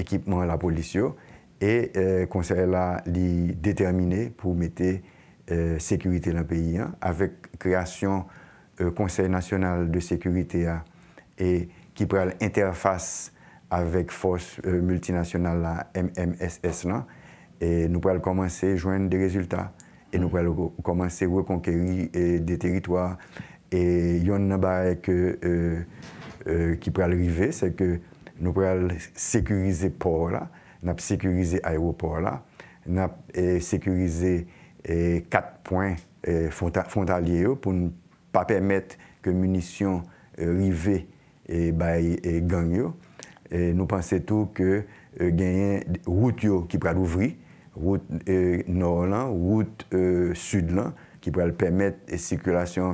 ekipman la polisyon e, e konser la li determine pou mette e, sekurite la peyi an avek kreasyon Euh, Conseil national de sécurité hein, et qui prend l'interface avec force euh, multinationale la MMSS et nous pourrons commencer à joindre des résultats et nous pourrons commencer à reconquérir euh, des territoires et il y que qui pourrait arriver c'est que nous pourrons sécuriser port là, nous sécuriser l'aéroport, là, nous sécuriser quatre points frontaliers pour nous pas permettre que les munitions arrivent euh, et et gagnent. nous pensons tout que euh, gagnent une route qui pourra ouvrir route euh, nord route euh, sud sud qui pourra permettre et circulation en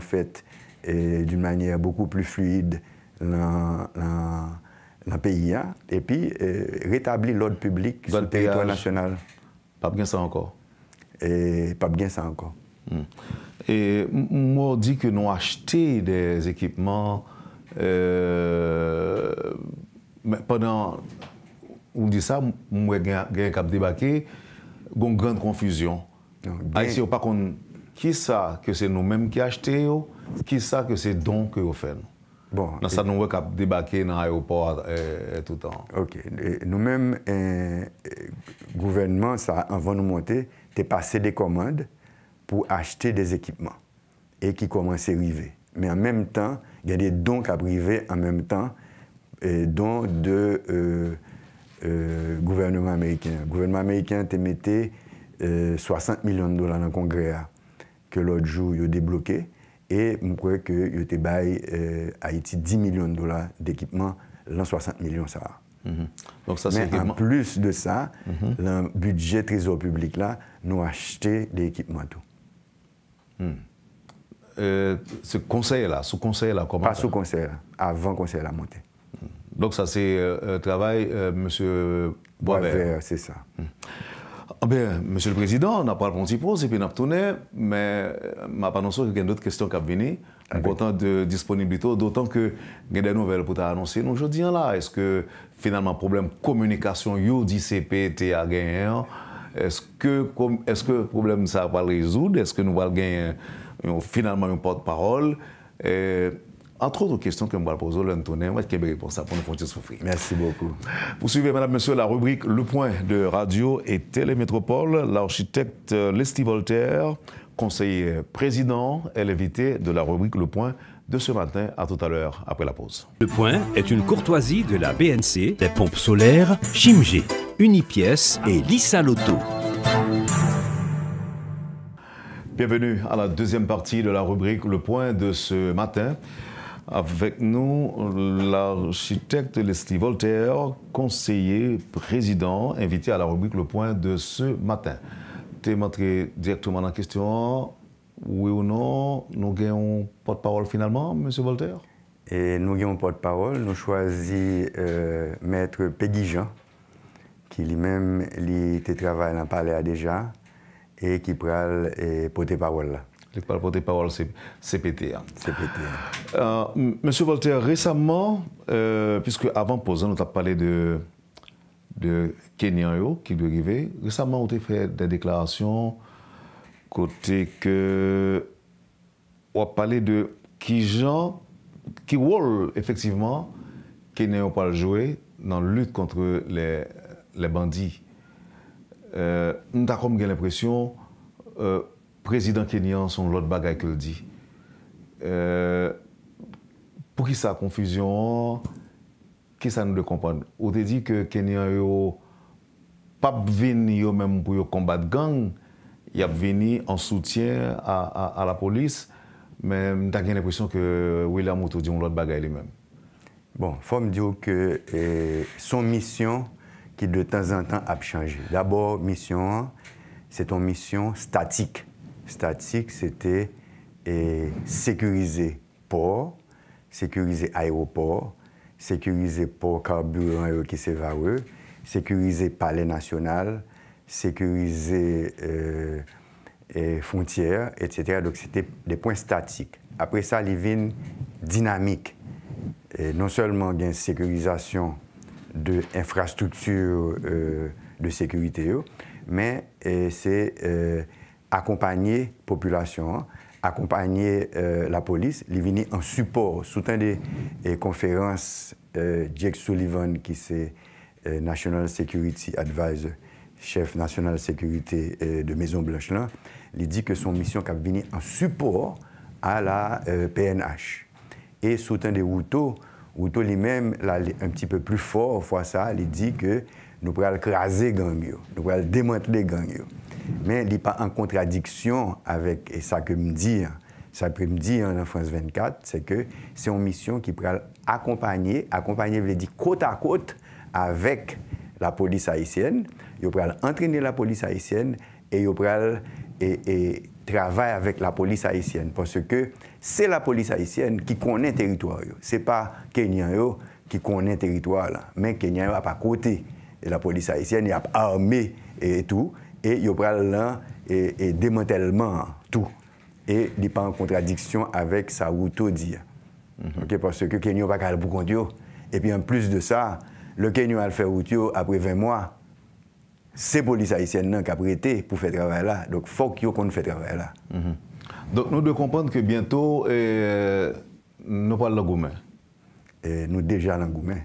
d'une manière beaucoup plus fluide dans le pays et puis rétablir l'ordre public sur le territoire national. Pas bien ça encore. Et pas bien ça encore. Hmm. E mwo di ke nou achte des ekipman, e, mwen gen kap debake, gon grand konfuzyon. Non, A y se yo pakon, ki sa ke se nou menm ki achte yo, ki sa ke se don ke yo fen. Nasa nou we bon, kap debake nan ayopor e, e, toutan. Ok, nou menm, gouvenman sa, anvan nou monte, te pase de komande, pour acheter des équipements et qui commençait à arriver. Mais en même temps, il y a des dons qui arrivent en même temps, et dons de euh, euh, gouvernement américain. Le gouvernement américain a mis 60 millions de dollars dans le congrès que l'autre jour, il a débloqué. Et je crois qu'il a baillé euh, Haïti 10 millions de dollars d'équipements l'an 60 millions, ça mhm. Donc ça, Mais en plus de ça, mhm. le budget trésor public, là, nous a acheté des équipements tout. Euh, ce conseil-là, sous conseil-là, comment Pas sous conseil avant conseil-là montée. Mm. Donc ça, c'est euh, travail, M. Euh, monsieur Boisvert. c'est ça. Mm. Ah ben, Monsieur le Président, on n'a pas le pause et puis on a tourné, mais euh, ma pas qu'il y a d'autres questions qui viennent. Okay. Content de disponibilité, d'autant que il y a des nouvelles pour t'annoncer. Nous, je hein, là, est-ce que finalement, problème communication, UDCP, a gagné e, hein, est-ce que, est que le problème ça va le résoudre Est-ce que nous allons gagner euh, finalement une porte-parole euh, entre autres questions que je allons poser, moi va Québec pour ça, pour nous faire souffrir. Merci beaucoup. Vous suivez, madame, monsieur, la rubrique Le Point de Radio et Télémétropole. L'architecte lesti Voltaire, conseiller président, est l'invité de la rubrique Le Point de ce matin. À tout à l'heure après la pause. Le point est une courtoisie de la BNC, des pompes solaires, Chimgé, Unipièce et Lisa Lotto. Bienvenue à la deuxième partie de la rubrique Le point de ce matin. Avec nous, l'architecte Leslie Voltaire, conseiller président, invité à la rubrique Le Point de ce matin. T'es directement la question. Oui ou non, nous pas porte-parole finalement, M. Voltaire Et nous pas porte-parole, nous choisissons euh, Maître Peggy qui lui-même était travaille dans le palais déjà et qui parle et euh, porte parole là. parle porte parole CPT. CPT. Hein. Euh, Monsieur Voltaire, récemment, euh, puisque avant posant, nous avons parlé de, de Kenyan qui doit arriver, récemment, vous avez fait des déclarations kote ke wap pale de ki jan ki wol efektiveman kenyan wapal jwe nan lut kontre le bandi nou ta kom gen l'impresyon prezident kenyan son lot bagay ke ldi pou ki sa konfuzyon ki sa nou de kompon euh, ou te di ke kenyan yo pap vin yo menm pou yo kombat gang ou te di il a venu en soutien à, la police, mais j'ai l'impression que William Moutou dit l'autre lui-même. Bon, il faut me dire que eh, son mission qui de temps en temps a changé. D'abord, mission, c'est une mission statique. Statique, c'était sécuriser eh, sécuriser port, sécuriser aéroport, sécuriser port carburant qui s'évare, sécuriser palais national, sécuriser euh, frontières, etc. Donc c'était des points statiques. Après ça, les vignes dynamiques. Et non seulement il une sécurisation de infrastructures euh, de sécurité, mais c'est euh, accompagner la population, hein, accompagner euh, la police, les vignes en support. soutien des conférences conférences, Jake Sullivan, qui c'est National Security Advisor, chef national de sécurité euh, de Maison-Blanche, lui il dit que son mission est venir en support à la PNH. Euh, et sous des Wouto, lui-même, un petit peu plus fort fois ça, il dit que nous écraser craser gang, nous pouvons démanteler gang. Mais il n'est pas en contradiction avec et ça que me dit, hein, ça que me dit en hein, France 24, c'est que c'est une mission qui va accompagner, accompagner, veut dire côte à côte avec la police haïtienne, yo pral entrene la polis Haitienne e yo pral travay avèk la polis Haitienne. Porsè ke, se la polis Haitienne ki konen teritoryo. Se pa Kenya yo ki konen teritoryo la. Men Kenya yo ap akote la polis Haitienne, ap arme et tout. E yo pral lan et demantèlman tout. E li pan kontradiksyon avèk sa wouto di. Mhm. Porsè ke Kenya yo pa kalboukont yo. E pi an plus de sa, le Kenya yo al fè wout yo apre 20 mwa Se polis ayisyen nan ka prete pou fè travè la, donk fòk yo kon fè travè la. Mhm. Donk nou de kompande ke bientò e, nou pal la e, goumen. Nou deja la goumen.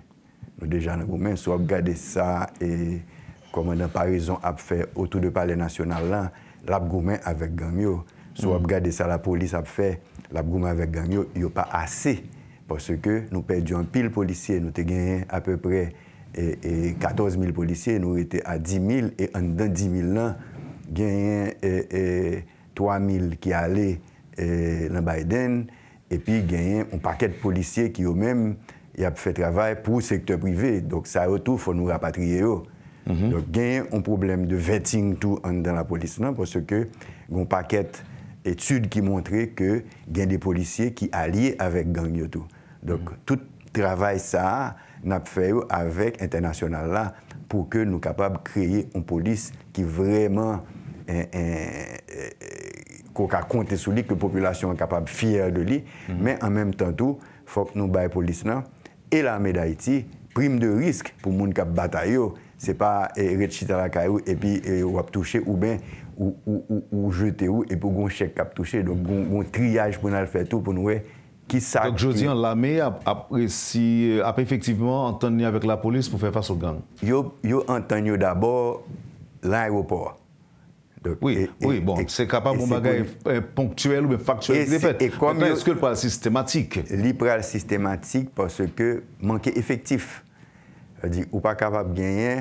Nou deja la goumen. Sou ap gade sa, e, komè nan pa rezon ap fè, otou de pale nasyonal lan, la goumen avek gang yo. Sou ap mhm. gade sa la polis ap fè, la goumen avek gang yo, yo pa ase. Porsè ke nou perdi an pil polisye, nou te genye apè pre... 14 e, 000 e, polisye nou ete a 10 000 e an dan 10 000 nan genyen 3 e, 000 ki ale lan Biden epi genyen an paket polisye ki yo men yap fe travay pou sektor prive sa yo tou foun nou rapatriye yo mhm. genyen an problem de vetting tou an dan la polisye nan goun paket etude ki montre genyen de polisye ki aliye avek gang yo tou mhm. tout travay sa a nap fè yo avèk internasyonal la pou ke nou kapab kreye yon polis ki vreman, eh, eh, ko ka kontè sou li, ke populasyon kapab fiyèr de li. Mè mhm. an mèm tan tou, fòk nou baye polis nan, e la mè da iti, prim de risk pou moun kap batay yo, se pa eh, ret chitala ka yo, epi wap touche ou ben, ou jete yo, epi ou gon chèk kap touche. Don, gon triyaj pou nan fè tou pou nou wè, Ki sa... Jodi, an la me, apre si... apre efektivman, an ton ni avèk la polis pou fè fass ou gang. Yo an ton yo d'abord l'aeroport. Oui, bon, se kapab bon. euh, ou bagay ponktuel ou faktuel. E kon, eske l'ipral sistematik. L'ipral sistematik, parce ke manke efektif. Ou pa kapab genye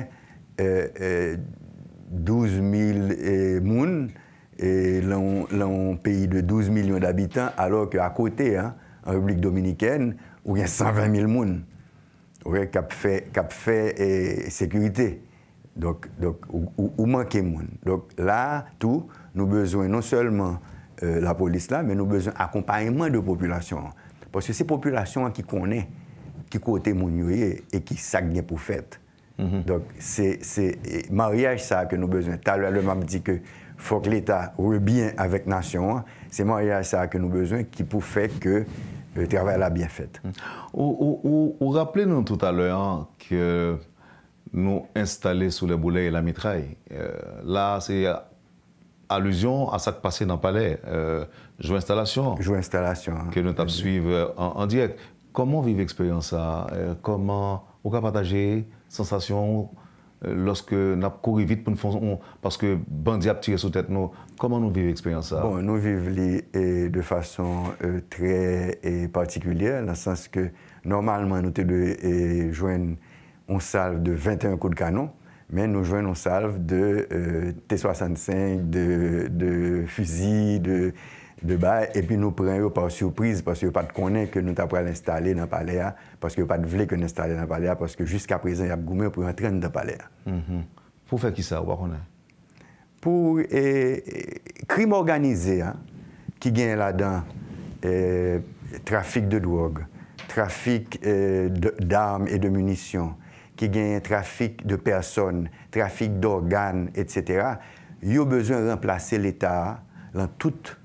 12 mil moun, l'on peyi de 12 milyon d'abitan, alor ke akote... en République dominicaine, où il y a 120 000 personnes qui ont fait, cap fait et, sécurité. Donc, donc où, où, manque les monde. Donc là, tout, nous avons besoin non seulement de euh, la police là, mais nous avons besoin d'accompagnement de population. Parce que c'est population qui connaît qui côté population et qui sagne pour fête. Mm-hmm. Donc, c'est mariage ça que nous besoin. Tout le m'a dit que faut que l'État revient avec nation. C'est mariage ça que nous besoin qui pour faire que le travail a bien fait. Vous rappelez-nous tout à l'heure hein, que nous installés sous les boulets et la mitraille. Euh, là, c'est allusion à ce qui passait dans le palais. Euh, Joue installation. Joue installation. Hein. Que nous tape en, direct. Comment vivre l'expérience euh, Comment, on peut partager sensation lòske nap kouri vit pou n'fon son on, paske bandi ap tire sou tet nou, koman nou vivi eksperyans sa? Bon, nou vivi li e, de fason e, tre et partikulier, nan sanske normalman nou te de e, jwen on salve de 21 kou de kanon, men nou jwen on salve de T-65, de fuzi, de... et puis nous prenons par surprise parce que pas de connaît que nous avons l'installer dans le palais, hein, parce que pas de pouvons que nous dans le palais, parce que jusqu'à présent, il y a pour entrer dans le palais. Mm-hmm. Pour faire qui ça, Pour eh, crime organisé, hein, qui gagne là-dedans, trafic de drogue, trafic d'armes et de munitions, qui gagne trafic de personnes, trafic d'organes, etc., il y a besoin de remplacer l'État dans toute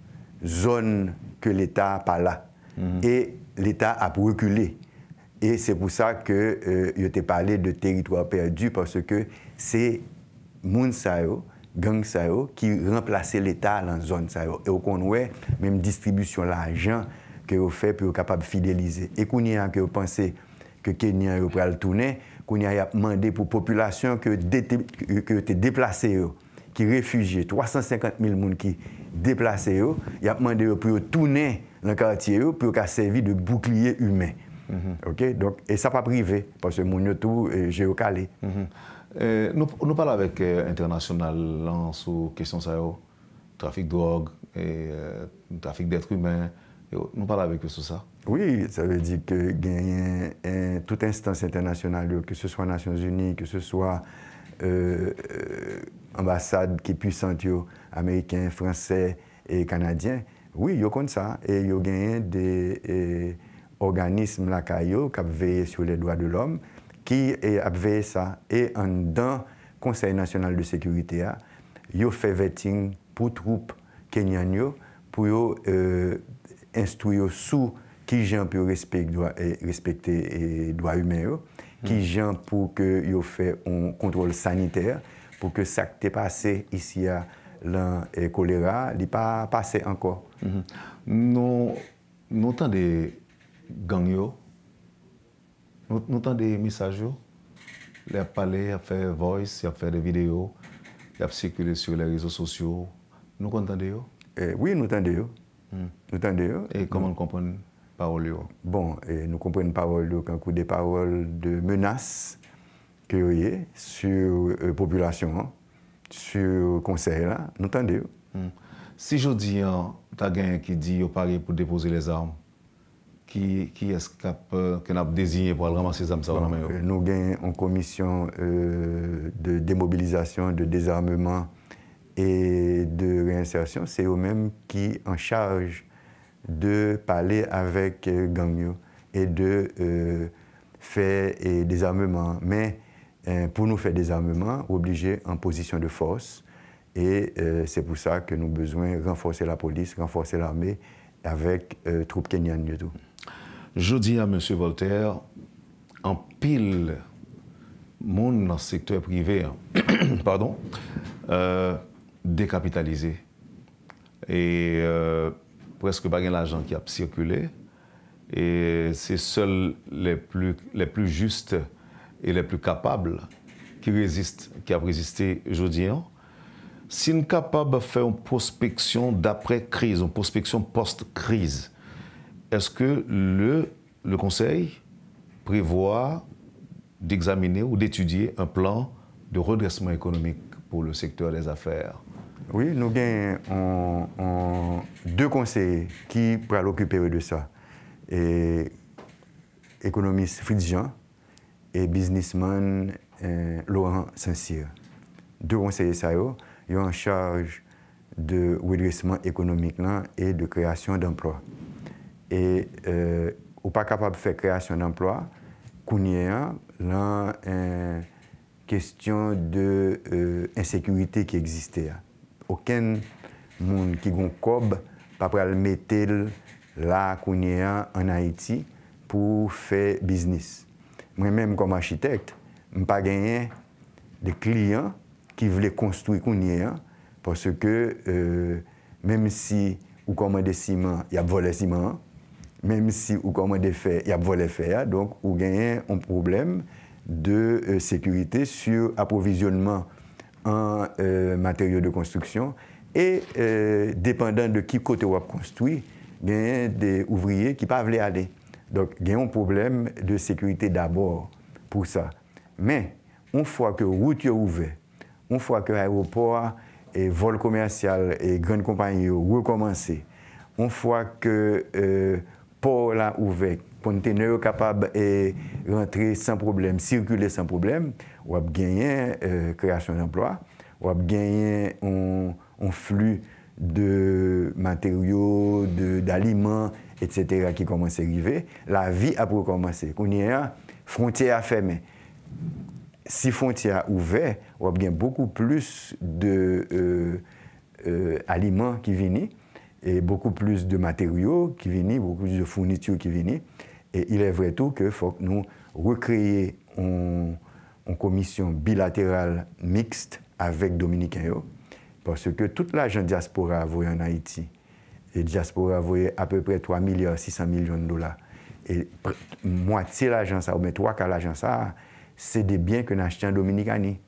zone que l'État n'a pas là. Mhm. Et l'État a reculé. Et c'est pour ça que euh, je t'ai parlé de territoire perdu, parce que c'est Munsayo, gang qui remplaçait l'État dans la zone Sao. Et au connaît même distribution l'argent que vous fait pour être capable de fidéliser. Et qu'on y a que vous que Kenya est le tourner, qu'on y a demandé pour la population que, vous que, ki refuji, 350 000 moun ki deplase yo, yap mwende yo pou yo toune lankartye yo pou yo ka sevi de boukliye humen. Mhm. Ok, donk, e sa pa prive, pas se moun yo tou, euh, je yo kale. Mhm. Euh, nou pala vek euh, internasyonal lan sou kesyon sa yo, trafik drog, trafik detre humen, nou pala vek sou sa? Oui, sa ve di ke genyen tout instance internasyonal yo, ke se soa Nasyons Unis, ke se soa Euh, euh, ambassade ki pwisant yo Ameriken, Fransen e Kanadyen, oui yo kont sa e yo genyen euh, de organisme lakay yo ki apveye sou le doa de l'om ki apveye sa e an dan konsey national de sekurite yo fe vetin pou troupe kenyan yo pou yo instuyo sou ki jen pou yo respekte doa humen yo ki jen pou ke yo fè un kontrol saniter pou ke sakte pase isi ya lan e kolera, li pa pase anko. Mhm. Nou non tan de gang yo? Nou non tan de misaj yo? Lè ap pale, ap fè voice, ap fè de video, ap sikile sou le rezo sosyo. Nou kon tan de yo? Eh, oui, nou tan de yo. E komon kompon yo? Bon, et nous comprenons parole coup des paroles de menaces que sur la euh, population, hein, sur le conseil là, nous hmm. Si je dis, hein, tu as qui dit, au Paris pour déposer les armes, qui, qui est-ce qu'on a désigné pour ramasser les armes euh, Nous avons une commission euh, de démobilisation, de désarmement et de réinsertion. C'est eux-mêmes qui en charge de parler avec euh, Gagnon et de euh, faire euh, des armements. Mais pour nous faire des armements, obligés en position de force. Et c'est pour ça que nous avons besoin de renforcer la police, renforcer l'armée avec troupes kenyanes et tout. Je dis à M. Voltaire, en pile, monde dans secteur privé, hein, (coughs) pardon, décapitalisé. Et presque pas l'argent qui a circulé. Et c'est seuls les plus, les plus justes et les plus capables qui résistent, qui a résisté aujourd'hui. Hein. Si nous sommes capables de faire une prospection d'après-crise, une prospection post-crise, est-ce que le, le Conseil prévoit d'examiner ou d'étudier un plan de redressement économique pour le secteur des affaires Oui, nou gen an de konseye ki pral okupere de sa. E ekonomis Fritz Jean e biznisman euh, Laurent Saint-Cyr. De konseye sa yo, yo an charge de wedresman ekonomik lan e de kreasyon d'emploi. E euh, ou pa kapab fè kreasyon d'emploi, kounye lan en kestyon de ensekurite ki egziste ya. Aken moun ki gon kob pa pral metel la kounye an an Haiti pou fe biznis. Mwen menm konm architekt, mpa genye de kliyan ki vle konstou kounye an, poske euh, menm si ou komande siman, yap vole siman, menm si ou komande fe, yap vole fe, ou genye an problem de euh, sekurite sur aprovizyonman, an euh, materyo de konstruksyon e euh, dependan de ki kote wap konstruy genyen de ouvriye ki pa vle ale donk genyon problem de sekurite dabor pou sa men, on fwa ke rout yo ouve, on fwa ke aeropor, vol komersyal e gren kompany yo rekomansi on fwa ke pou la ouvek, konteneyo kapab e rentre san problem, sirkule san problem, wap genyen kreasyon an plwa, wap genyen an flu de materyo, euh, de aliman, etc. ki komanse rive, la vi ap wak komanse. Kounye a, fontye a feme. Si fontye a ouvek, wap genyen poukou plus de aliman ki veni, et beaucoup plus de matériaux qui viennent, beaucoup plus de fournitures qui viennent. Et il est vrai tout que faut que nous recréer une, commission bilatérale mixte avec Dominicains. Parce que toute l'argent diaspora voué en Haïti, et diaspora voué à peu près 3 milliards 600 millions de dollars, et moitié ça, ou bien trois quarts ça, c'est des biens que nous achetons en Dominicanie.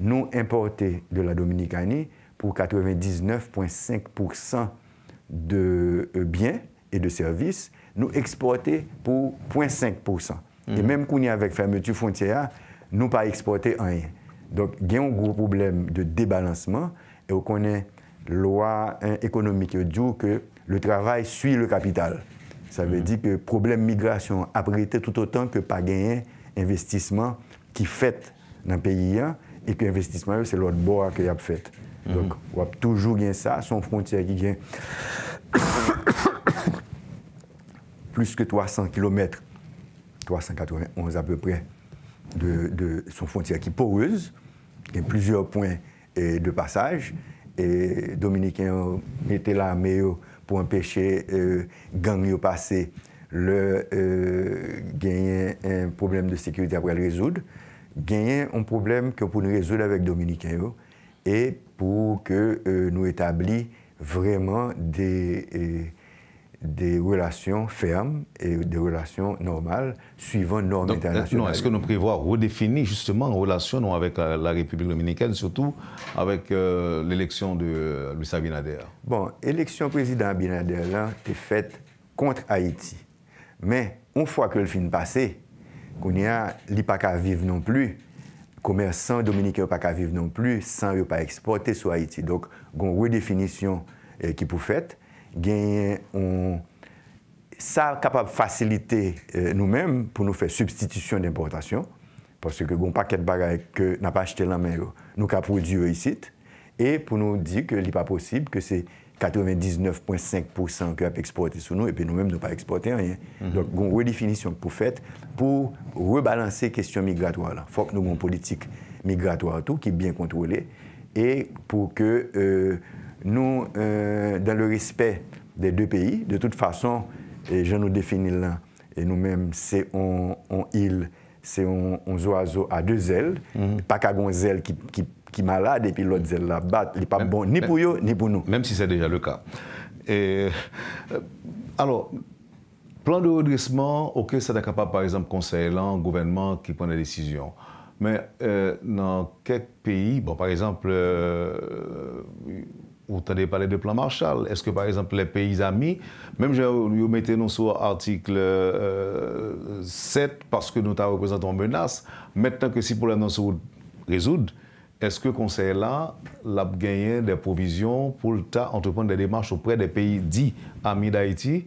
Nous importons de la Dominicanie pour 99,5% de euh, biens et de services, nous exporter pour 0,5 Et mhm. même qu'on y avec fermeture frontière, nous pas exporter rien. Donc, il y a un gros problème de débalancement et on connaît loi hein, économique qui dit que le travail suit le capital. Ça veut mhm. dire que problème migration abrité tout autant que pas gagner investissement qui fait dans le pays hein, et que l'investissement, c'est l'autre bord qui a fait. Donc, mhm. on a toujours gagné ça, son frontière qui gagne (coughs) plus que 300 km, 391 à peu près, de, son frontière qui est poreuse. Il y a plusieurs points de passage. Et Dominicain mettait l'armée pour empêcher euh, gang de passer. Le euh, un problème de sécurité après le résoudre. Gagner un problème que pour nous résoudre avec Dominicain. Et pour que euh, nous établissions vraiment euh, des, relations fermes et des relations normales suivant normes euh, internationales. Est-ce que nous prévoyons redéfinir justement nos relations avec la, République dominicaine, surtout avec l'élection de Luis Abinader Bon, élection président Abinader là, est faite contre Haïti. Mais une fois que le film passé, qu'on n'y a pas qu'à vivre non plus, koumer san, dominike yo pa kaviv non pli, san yo pa eksporte sou Haiti. Donk, goun redefinisyon ki eh, pou fèt, genyen, sa kapap fasilite eh, nou men, pou nou fè substitisyon d'importasyon, parcek goun paket bagay ke na pa achete lanmen yo, nou ka produyo yisit, e pou nou di ke li pa posib, ke se... 99,5% qui a exporté sur nous, et puis nous-mêmes, nous n'avons pas exporté rien. Mhm. Donc, on une redéfinition pour faire pour rebalancer la question migratoire. Il faut que nous ayons une politique migratoire tout, qui est bien contrôlée, et pour que euh, nous, euh, dans le respect des deux pays, de toute façon, et je nous définis là, et nous-mêmes, c'est on, île, c'est un oiseau à deux ailes, mhm. pas qu'à un aile qui, qui qui est malade et puis l'autre zèle la bat. Il n'est pas bon ni pour eux, ni pour nous. Même si c'est déjà le cas. Et, euh, alors, plan de redressement, ok, ça n'est capable, par exemple, conseiller gouvernement qui prend des décisions. Mais euh, dans quel pays, bon, par exemple, euh, vous avez parlé de plan Marshall. Est-ce que, par exemple, les pays amis, même si vous mettez nous sur article 7 parce que nous représentons une menace, maintenant que si pour problème nous résoudre, Eske konseye la, lap genyen de provizyon pou l'ta antrepon de bon, demache opre de peyi di a Mid-Haiti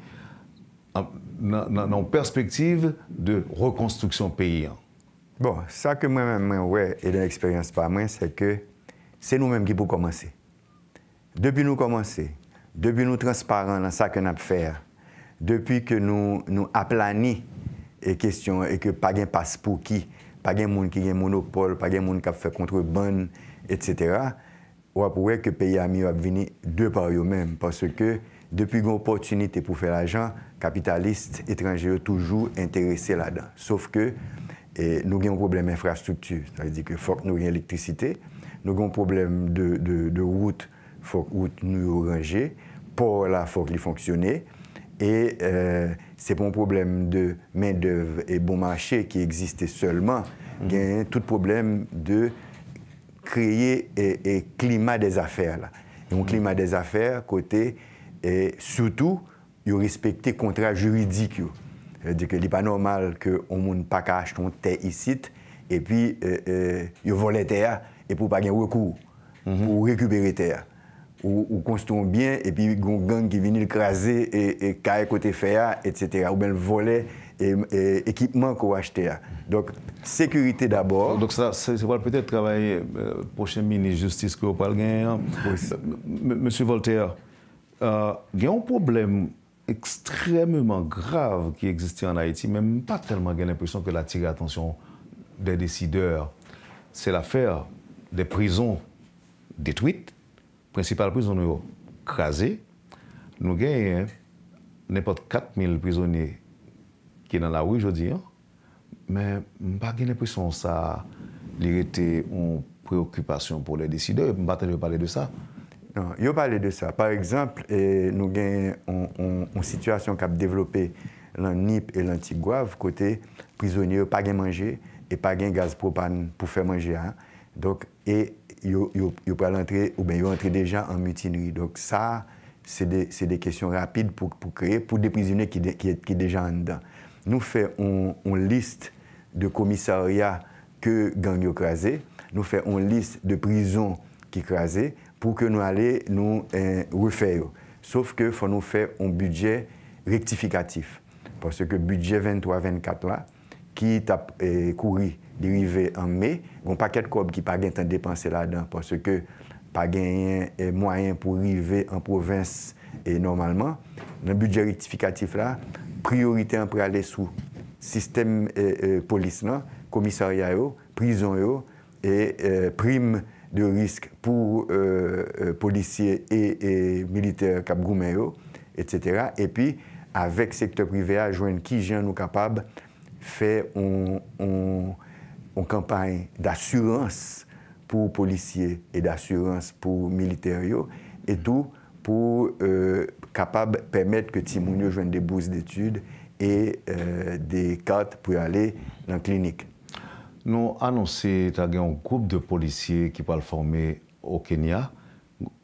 nan perspektiv de rekonstruksyon peyi an? Bon, sa ke mwen mwen mwen wey e de l'eksperyans pa mwen, se ke se nou mwen mwen ki pou komanse. Depi nou komanse, depi nou transparent nan sa ke nap fer, depi ke nou aplani e kestyon e ke pagyen pas pou ki, pa gen moun ki gen monopole, pa gen moun ki ap fè kontre ban, etc., wap wè ke peyi a mi wap vini dè par yo mèm, paswè ke depi gen oportunite pou fè la jan, kapitaliste, etranje, toujou, enterese la dan. Sòf ke e, nou gen problem infrastrukture, sa di ke fòk nou gen elektricite, nou gen problem de wout, fòk wout nou yo ranger, por la fòk li fonksyone, Et euh, c'est pas un problème de main-d'œuvre et bon marché qui existait seulement. Mhm. Il y a tout problème de créer et, climat des affaires. Là. un mhm. climat des affaires, côté, et surtout, il respecter contrat juridique. C'est-à-dire que n'est pas normal qu'on ne pas acheter une terre ici et puis euh, euh, vole terre et pour pas gagner recours, mhm. pour récupérer terre ou, ou bien, et puis une gang qui vient écraser et, et carré côté fer, etc. Ou bien le volet et, et équipement qu'on acheté. Donc, sécurité d'abord. Donc, ça, c'est peut-être travailler, euh, prochain ministre justice que vous parlez. Hein. Monsieur Voltaire, euh, il y a un problème extrêmement grave qui existe en Haïti, même pas tellement, j'ai l'impression que l'attire l'attention des décideurs. C'est l'affaire des prisons détruites Prinsipal prisonyo krasi, nou gen yon nepot 4.000 prisonye ki nan la wou jodi an, men mba gen yon presyon sa lirite ou preokupasyon pou le deside, mba ten yo pale de sa. Non, yo pale de sa. Par eksemple, eh, nou gen yon situasyon kap develope lan Nip e lan Tigwav, kote prisonyo pa gen manje, e pa gen gaz propane pou fe manje an, donk e... ils peuvent entrer, ou bien ils déjà en mutinerie. Donc ça, c'est des, questions rapides pour, créer, pour des prisonniers qui, est déjà en dedans. Nous faisons une liste de commissariats que ont écrasé, nous faisons une liste de prisons qui écrasées pour que nous allions nous euh, refaire. Sauf que faut nous faire un budget rectificatif. Parce que budget 23-24 qui est euh, couru li rive an me, goun pa ket kob ki pa gen tan depanse la dan, parce ke pa gen yon e, mwayen pou rive an provins e, normalman, nan budget ratifikatif la, priorite an pre alesou. Sistem e, polis nan, komisaria yo, prizon yo, e prim de risk pou polisye e milite kap goumen yo, et cetera, et pi, avek sektor privé a jwen ki jen nou kapab fe yon une campagne d'assurance pour policiers et d'assurance pour militaires et tout pour euh, capable permettre que Timounio joigne des bourses d'études et euh, des cartes pour aller dans la clinique. Nous annoncé qu'il y un groupe de policiers qui va le former au Kenya.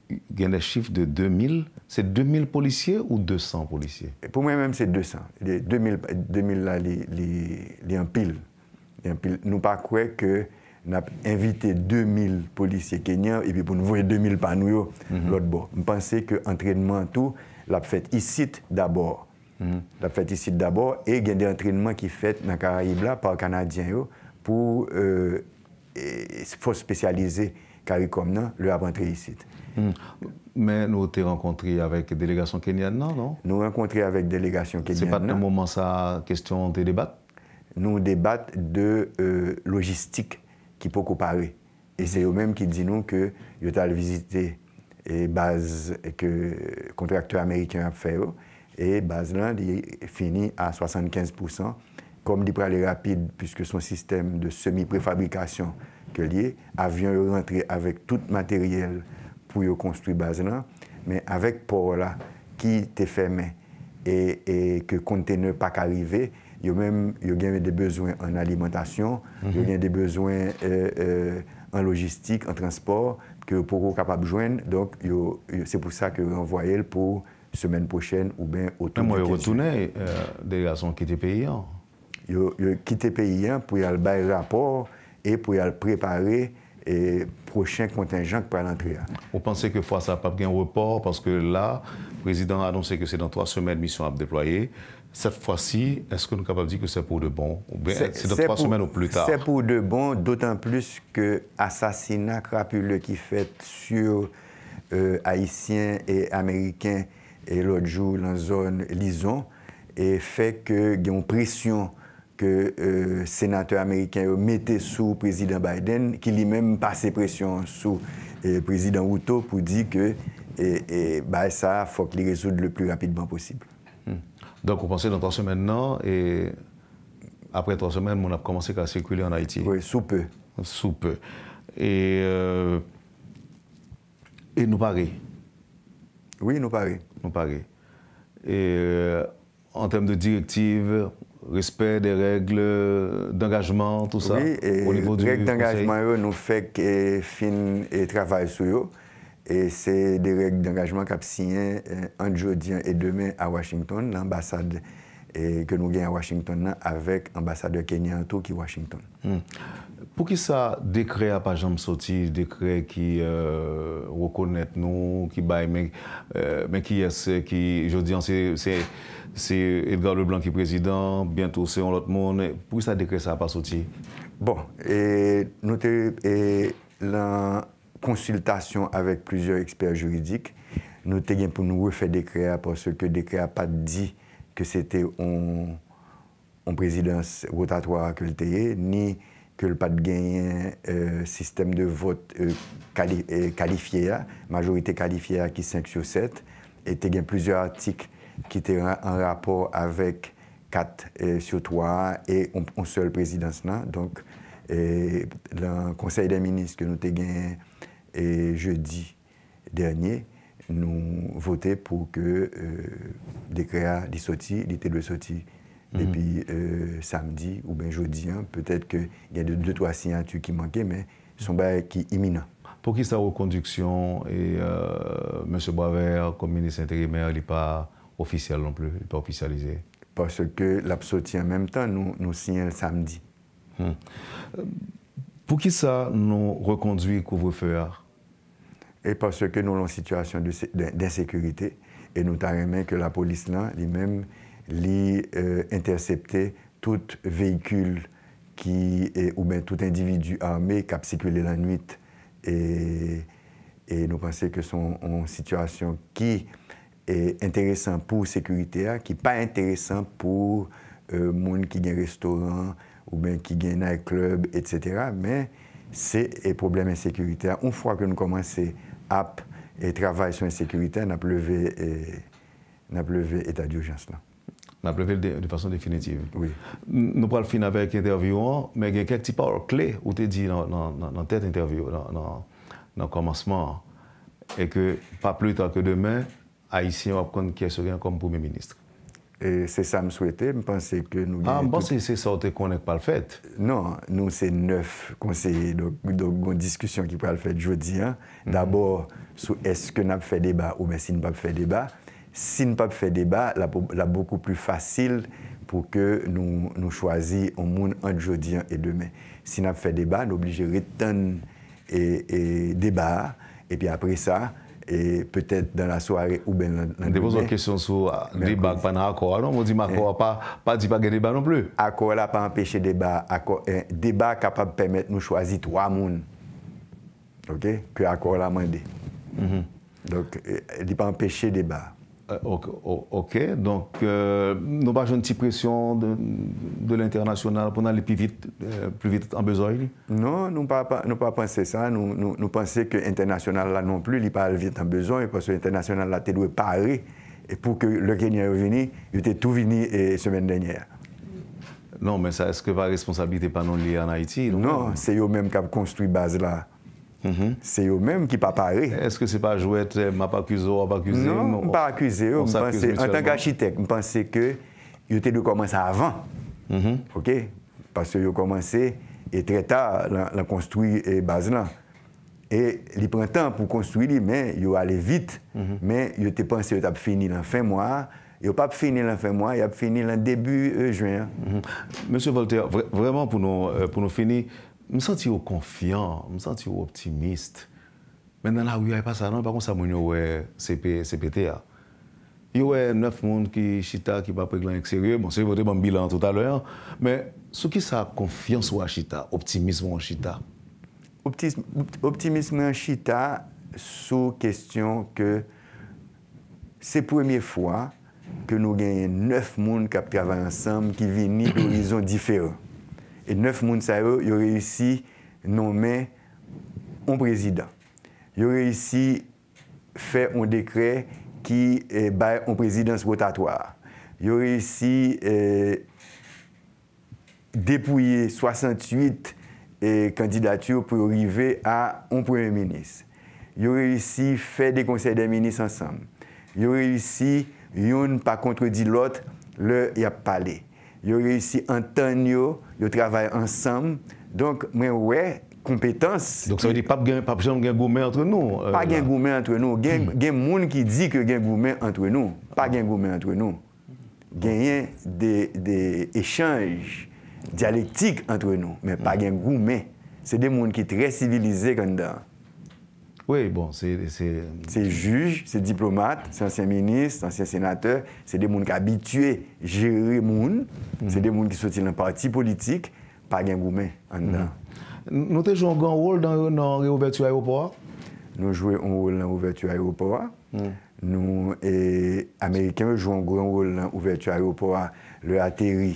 Il y a de 2000. C'est 2000 policiers ou 200 policiers Pour moi-même, c'est 200. 2000, 2000 là, les, les, les en pile. Nous pas croire que nous invité 2000 policiers kenyans et puis pour nous voir 2000 panneaux mhm. l'autre bord. que l'entraînement tout l'a fait ici d'abord. Mhm. L'a fait ici d'abord et il y a des entraînements qui faits dans Caraïbes par par Canadiens pour euh, spécialiser ils CARICOM le rentrer ici. Mhm. Mais nous avons rencontré avec la délégation kenyane non non Nous rencontré avec délégation kenyane. n'est pas un moment ça question de débat? nous débattons de euh, logistique qui peut comparer. Et c'est eux-mêmes qui disent nous que ils ont visité les bases que le contracteur américain a fait. Et base là, est fini à 75%. Comme dit aller rapide, puisque son système de semi-préfabrication que lié, avion rentré avec tout matériel pour construire base là, mais avec port qui est fermé et, et que conteneur pas arrivé, il même a même des besoins en alimentation, il y a des besoins euh, euh, en logistique, en transport que pour capable joindre. Donc c'est pour ça que renvoyer pour semaine prochaine ou bien autour Mais moi, je retourner euh, garçons qui étaient pays hein. Yo, yo le pays hein, pour y aller rapport et pour y aller préparer et prochain contingent pour l'entrée. Hein. Vous pensez que fois ça n'a pas bien report parce que là, le président a annoncé que c'est dans trois semaines mission à déployer. Cette fois-ci, est-ce que nous sommes capables de dire que c'est pour de bon c'est dans trois semaines ou plus tard C'est pour de bon, d'autant plus que assassinat crapuleux qui fait sur euh, Haïtiens et Américains et l'autre jour dans la zone Lison, et fait que y a une pression que euh, sénateur américain mettait sous président Biden, qui lui-même passait pression sous le euh, président Ruto pour dire que et, bah, ça, faut qu'il résoudre le plus rapidement possible. Donc, on pensait dans trois semaines, non, et après trois semaines, on a commencé à circuler en Haïti. Oui, sous peu. Sous peu. Et, euh, nous paris. Oui, nous paris. Nous paris. Et euh, en termes de directives, respect des règles d'engagement, tout ça. Oui, et au niveau règles d'engagement, nous faisons fin et travail sur eux. et c'est des règles d'engagement qu'ape signé un jour, d'un et de mai à Washington, l'ambassade que nous gagne à Washington-là avec ambassadeur Kenyan, Toki, Washington. Hmm. Poukis sa dekret apajam soti, dekret ki euh, rekonnet nou, ki bay, men euh, ki jodian, si Edgar Leblanc ki prezident, bientou se yon lot moun, poukis sa dekret sa apajam soti? Bon, et l'an consultation avec plusieurs experts juridiques. Nous avons pour nous refaire refè le que que pas dit a pas dit que présidence rotatoire on présidence rotatwa ni que le pas de gain euh, système de vote euh, euh, qualifié majorité qualifiée qui a, 5 sur 7, et y articles plusieurs articles qui étaient en rapport avec 4 sur 3 et une seule présidence là. donc, le conseil des ministres que nous avons et jeudi dernier, nous voté pour que euh, décret des sorties, de Et mhm. depuis euh, samedi ou bien jeudi. Hein. Peut-être qu'il y a deux, ou trois signatures qui manquaient, mais son bail qui imminent. Pour qui ça reconduction et euh, M. Boisvert, comme ministre intérimaire, il n'est pas officiel non plus, il n'est pas officialisé Parce que l'absorti en même temps, nous, nous signons samedi. Hmm. Pour qui ça nous reconduit couvre-feu hein? et parce que nous avons une situation d'insécurité, et nous avons que la police, lui-même, lui, euh, tout véhicule qui ou bien tout individu armé qui a circulé la nuit. Et, et nous pensons que c'est une situation qui est intéressante pour la sécurité, qui n'est pas intéressante pour les euh, monde qui ont un restaurant ou bien qui a un club, etc. Mais c'est un problème insécuritaire. Une fois que nous commençons app et travail sur l'insécurité, n'a levé n'a levé état d'urgence là. N'a levé de, façon définitive. Oui. Nous parlons fin avec l'interview, mais il y a quelques petits paroles clés où tu dit dans, dans, cette interview, dans, le commencement, et que pas plus tard que demain, Haïtien va prendre qui est comme Premier ministre c'est ça me souhaitais, me pensais que nous... Ah, pensais que c'est ça que qu'on pas le fait Non, nous c'est neuf conseillers, donc, donc une discussion qui peut le faire jeudi. Mhm. D'abord, est-ce que nous fait débat ou bien si nous pas fait débat. Si nous pas fait débat, la, beaucoup plus facile pour que nous, nous choisissions au monde entre jeudi et demain. Si nous fait débat, nous obligés à retenir et, débat, et puis après ça, et peut-être dans la soirée ou bien dans le pose une question sur ah, débat pendant l'accord, ah non on dit accord pas pas dit pas de débat non plus accord là pas empêcher débat Le eh, débat capable de permettre nous choisir trois personnes. OK que accord là -hmm. donc eh, il pas empêcher débat euh, ok, donc euh, nous avons une petite pression de, de l'international pour aller plus vite, euh, plus vite en besoin. Non, nous pas, pas penser ça. Nous, nous, pensons que l'international là non plus, il pas vite en besoin parce que l'international là, tu dois parer et pour que le Kenya revienne, il était tout venu la semaine dernière. Non, mais ça, est-ce que la responsabilité pas non liée en Haïti? Non, c'est eux-mêmes qui ont construit base là. Mhm. C'est eux-mêmes qui pas Est-ce que c'est pas jouet, eh, m'a pas accusé, m'a pas accusé Non, pas accusé. en tant qu'architecte, je pensais que il étaient de commencer avant. Mhm. OK Parce qu'ils ont commencé et très tard, la, construit et base Et il prend temps pour construire, mais ils allaient vite. Mhm. Mais ils étaient pensé qu'ils fini en fin mois. Ils n'ont pas fini en fin mois, ils a fini en début euh, juin. Monsieur Voltaire, vraiment pour nous, euh, pour nous finir, m senti yo konfyan, m senti yo optimist men nan la wye pa sa nan pa kon sa moun yo we sepe te ya yo we neuf moun ki chita ki pa prek lan ek serye monsen yo vote m an bilan tout alè men sou ki sa konfyan sou a chita optimisme ou chita optimisme ou chita sou kestyon ke se premiye fwa ke nou genye neuf moun kap kava ansam ki vini lorizon diferon E 9 moun sa yo yo reysi nomen an prezident. Yo reysi fe an dekret ki eh, bay an prezident votatoire. Yo reysi eh, depouye 68 kandidatou eh, pou yorive an an premier menis. Yo reysi fe dekonser den menis ansam. Yo reysi yon pa kontredi lot le yap paley. Yo reysi an tan yo, yo travay ansam. Donk mwen wè, kompetans... Donk sa wè di pap jom gen goumen antre nou? Euh, pa gen goumen antre nou. Hmm. Gen moun ki di ke gen goumen antre nou. Pa gen goumen antre nou. Gen yè de echange dialektik antre nou. Men pa hmm. gen goumen. Se de moun ki tre civilize kanda. Oui, bon, c'est... C'est juge, c'est diplomate, c'est ancien ministre, ancien sénateur. C'est des mouns ki abitue gérer moun. C'est des mouns ki sotil nan parti politik, pa gen goumen an mhm. dan. Nou te jouen grand rôle nan ouvertu aéroport? Nou mhm. jouen grand rôle nan ouvertu aéroport. Nou, Amerikè, jouen grand rôle nan ouvertu aéroport. Le atéri,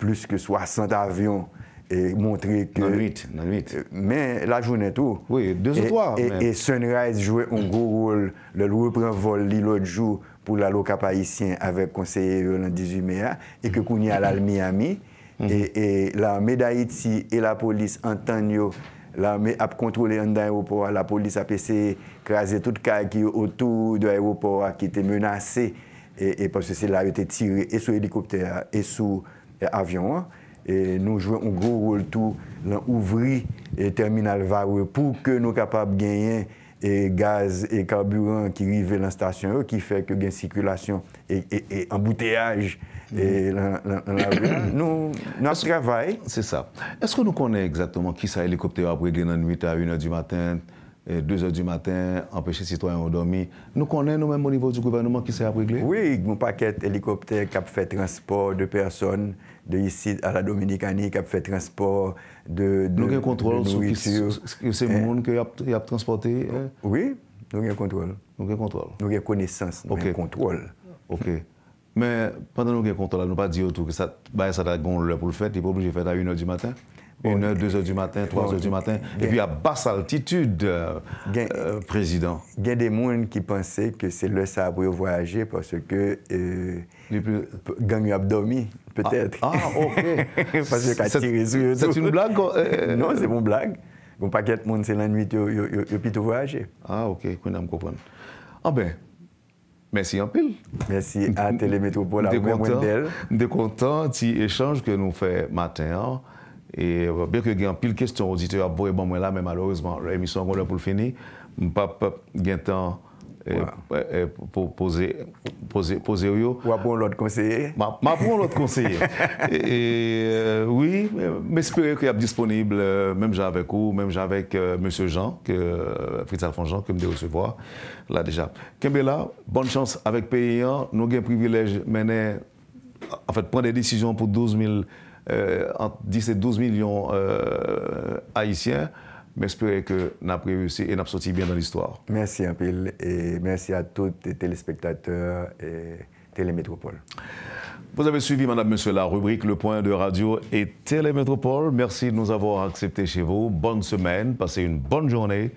plus ke 60 avyon... E montre ke... Nanuit, nanuit. E, men la jounet ou. Oui, deux ou e, trois. Et Sunrise joué un gros rôle. Le repren vol l'ilot de jour pou la loka païsien avek konseye Roland Dizuméa e ke kouni alal Miami. Mm-hmm. Et la me Daïti et la polis Antanio la me ap kontrole andan aéroport. La polis ap ese krasé tout kage ki yo otou de aéroport ki te menasé. Et parce se la yo te tiré e sou helikopter e sou euh, avion. A. E nou jwen ou gro role tou nan ouvri e terminal vawe pou ke nou kapab genyen e gaz e karburant ki rive lan stasyon yo ki feke gen sikulasyon e anbouteyaj nan (coughs) travay. Eske nou konez exactement ki sa helikopter abrigli nan mita ou nou a di maten empeshe sitoyan ou domi nou konez nou men mounivou di gouvernement ki sa abrigli? Oui, nou paket helikopter kap fe transport de personen De yisi a la Dominikanik ap fè transport de nouritur. Nou gen kontrol sou ki se moun ki ap transporte? Oui, nou gen kontrol. Nou gen kontrol. Nou gen konesans, nou gen kontrol. Ok, men pandan nou gen kontrol, anou pa diyo tou ki sa, baye sa tak gon lè pou l fèt, li pou obligè fèt a 1 ou di matan? 1 heure, 2 heures du matin, 3 heures du bon, matin. Et puis à basse altitude, euh, euh, Président. Il y a des monde qui pensent que c'est le sabre au voyager parce que euh, le plus gagne l'abdomen, peut-être. Ah, ah ok. (laughs) Parce qu'il y a un tiré sur le dos. C'est une blague? (laughs) Non, c'est une blague. On ne peut pas dire que c'est la nuit au voyager. Ah, ok. Kounam koupon. Ah ben, merci un peu. Merci à Télémétropole. On est content. On est content. Ti échange que nous fait matin, hein. e berke gen pil kestyon oditeyo ap vore bon mwen la, men malorizman la emisyon kon lè pou l'fini, mpap gen tan e, e, e, pou pose ou yo. Wapoun lout konseye. Wapoun lout konseye. Oui, mespere ki ap disponible, euh, menm javek ou, menm javek euh, M. Jean, euh, Fritz Alfon Jean, kem de recevoa. La deja. Kembe la, bon chans avèk peye yon, nou gen privilej menè, an fèt, pren de disisyon pou 12 mil Euh, entre 10 et 12 millions euh, haïtiens. Mais M'espérer que nous avons réussi et nous avons sorti bien dans l'histoire. Merci un peu et merci à tous les téléspectateurs et Télémétropole. Vous avez suivi, madame, monsieur, la rubrique Le Point de Radio et Télémétropole. Merci de nous avoir accepté chez vous. Bonne semaine, passez une bonne journée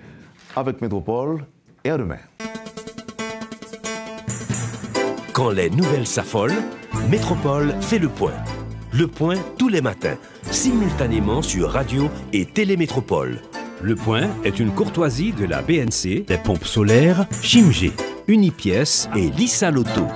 avec Métropole et à demain. Quand les nouvelles s'affolent, Métropole fait le point. Le Point tous les matins, simultanément sur radio et télémétropole. Le Point est une courtoisie de la BNC, des pompes solaires, Chimgé, Unipièce et Lisa Lotto.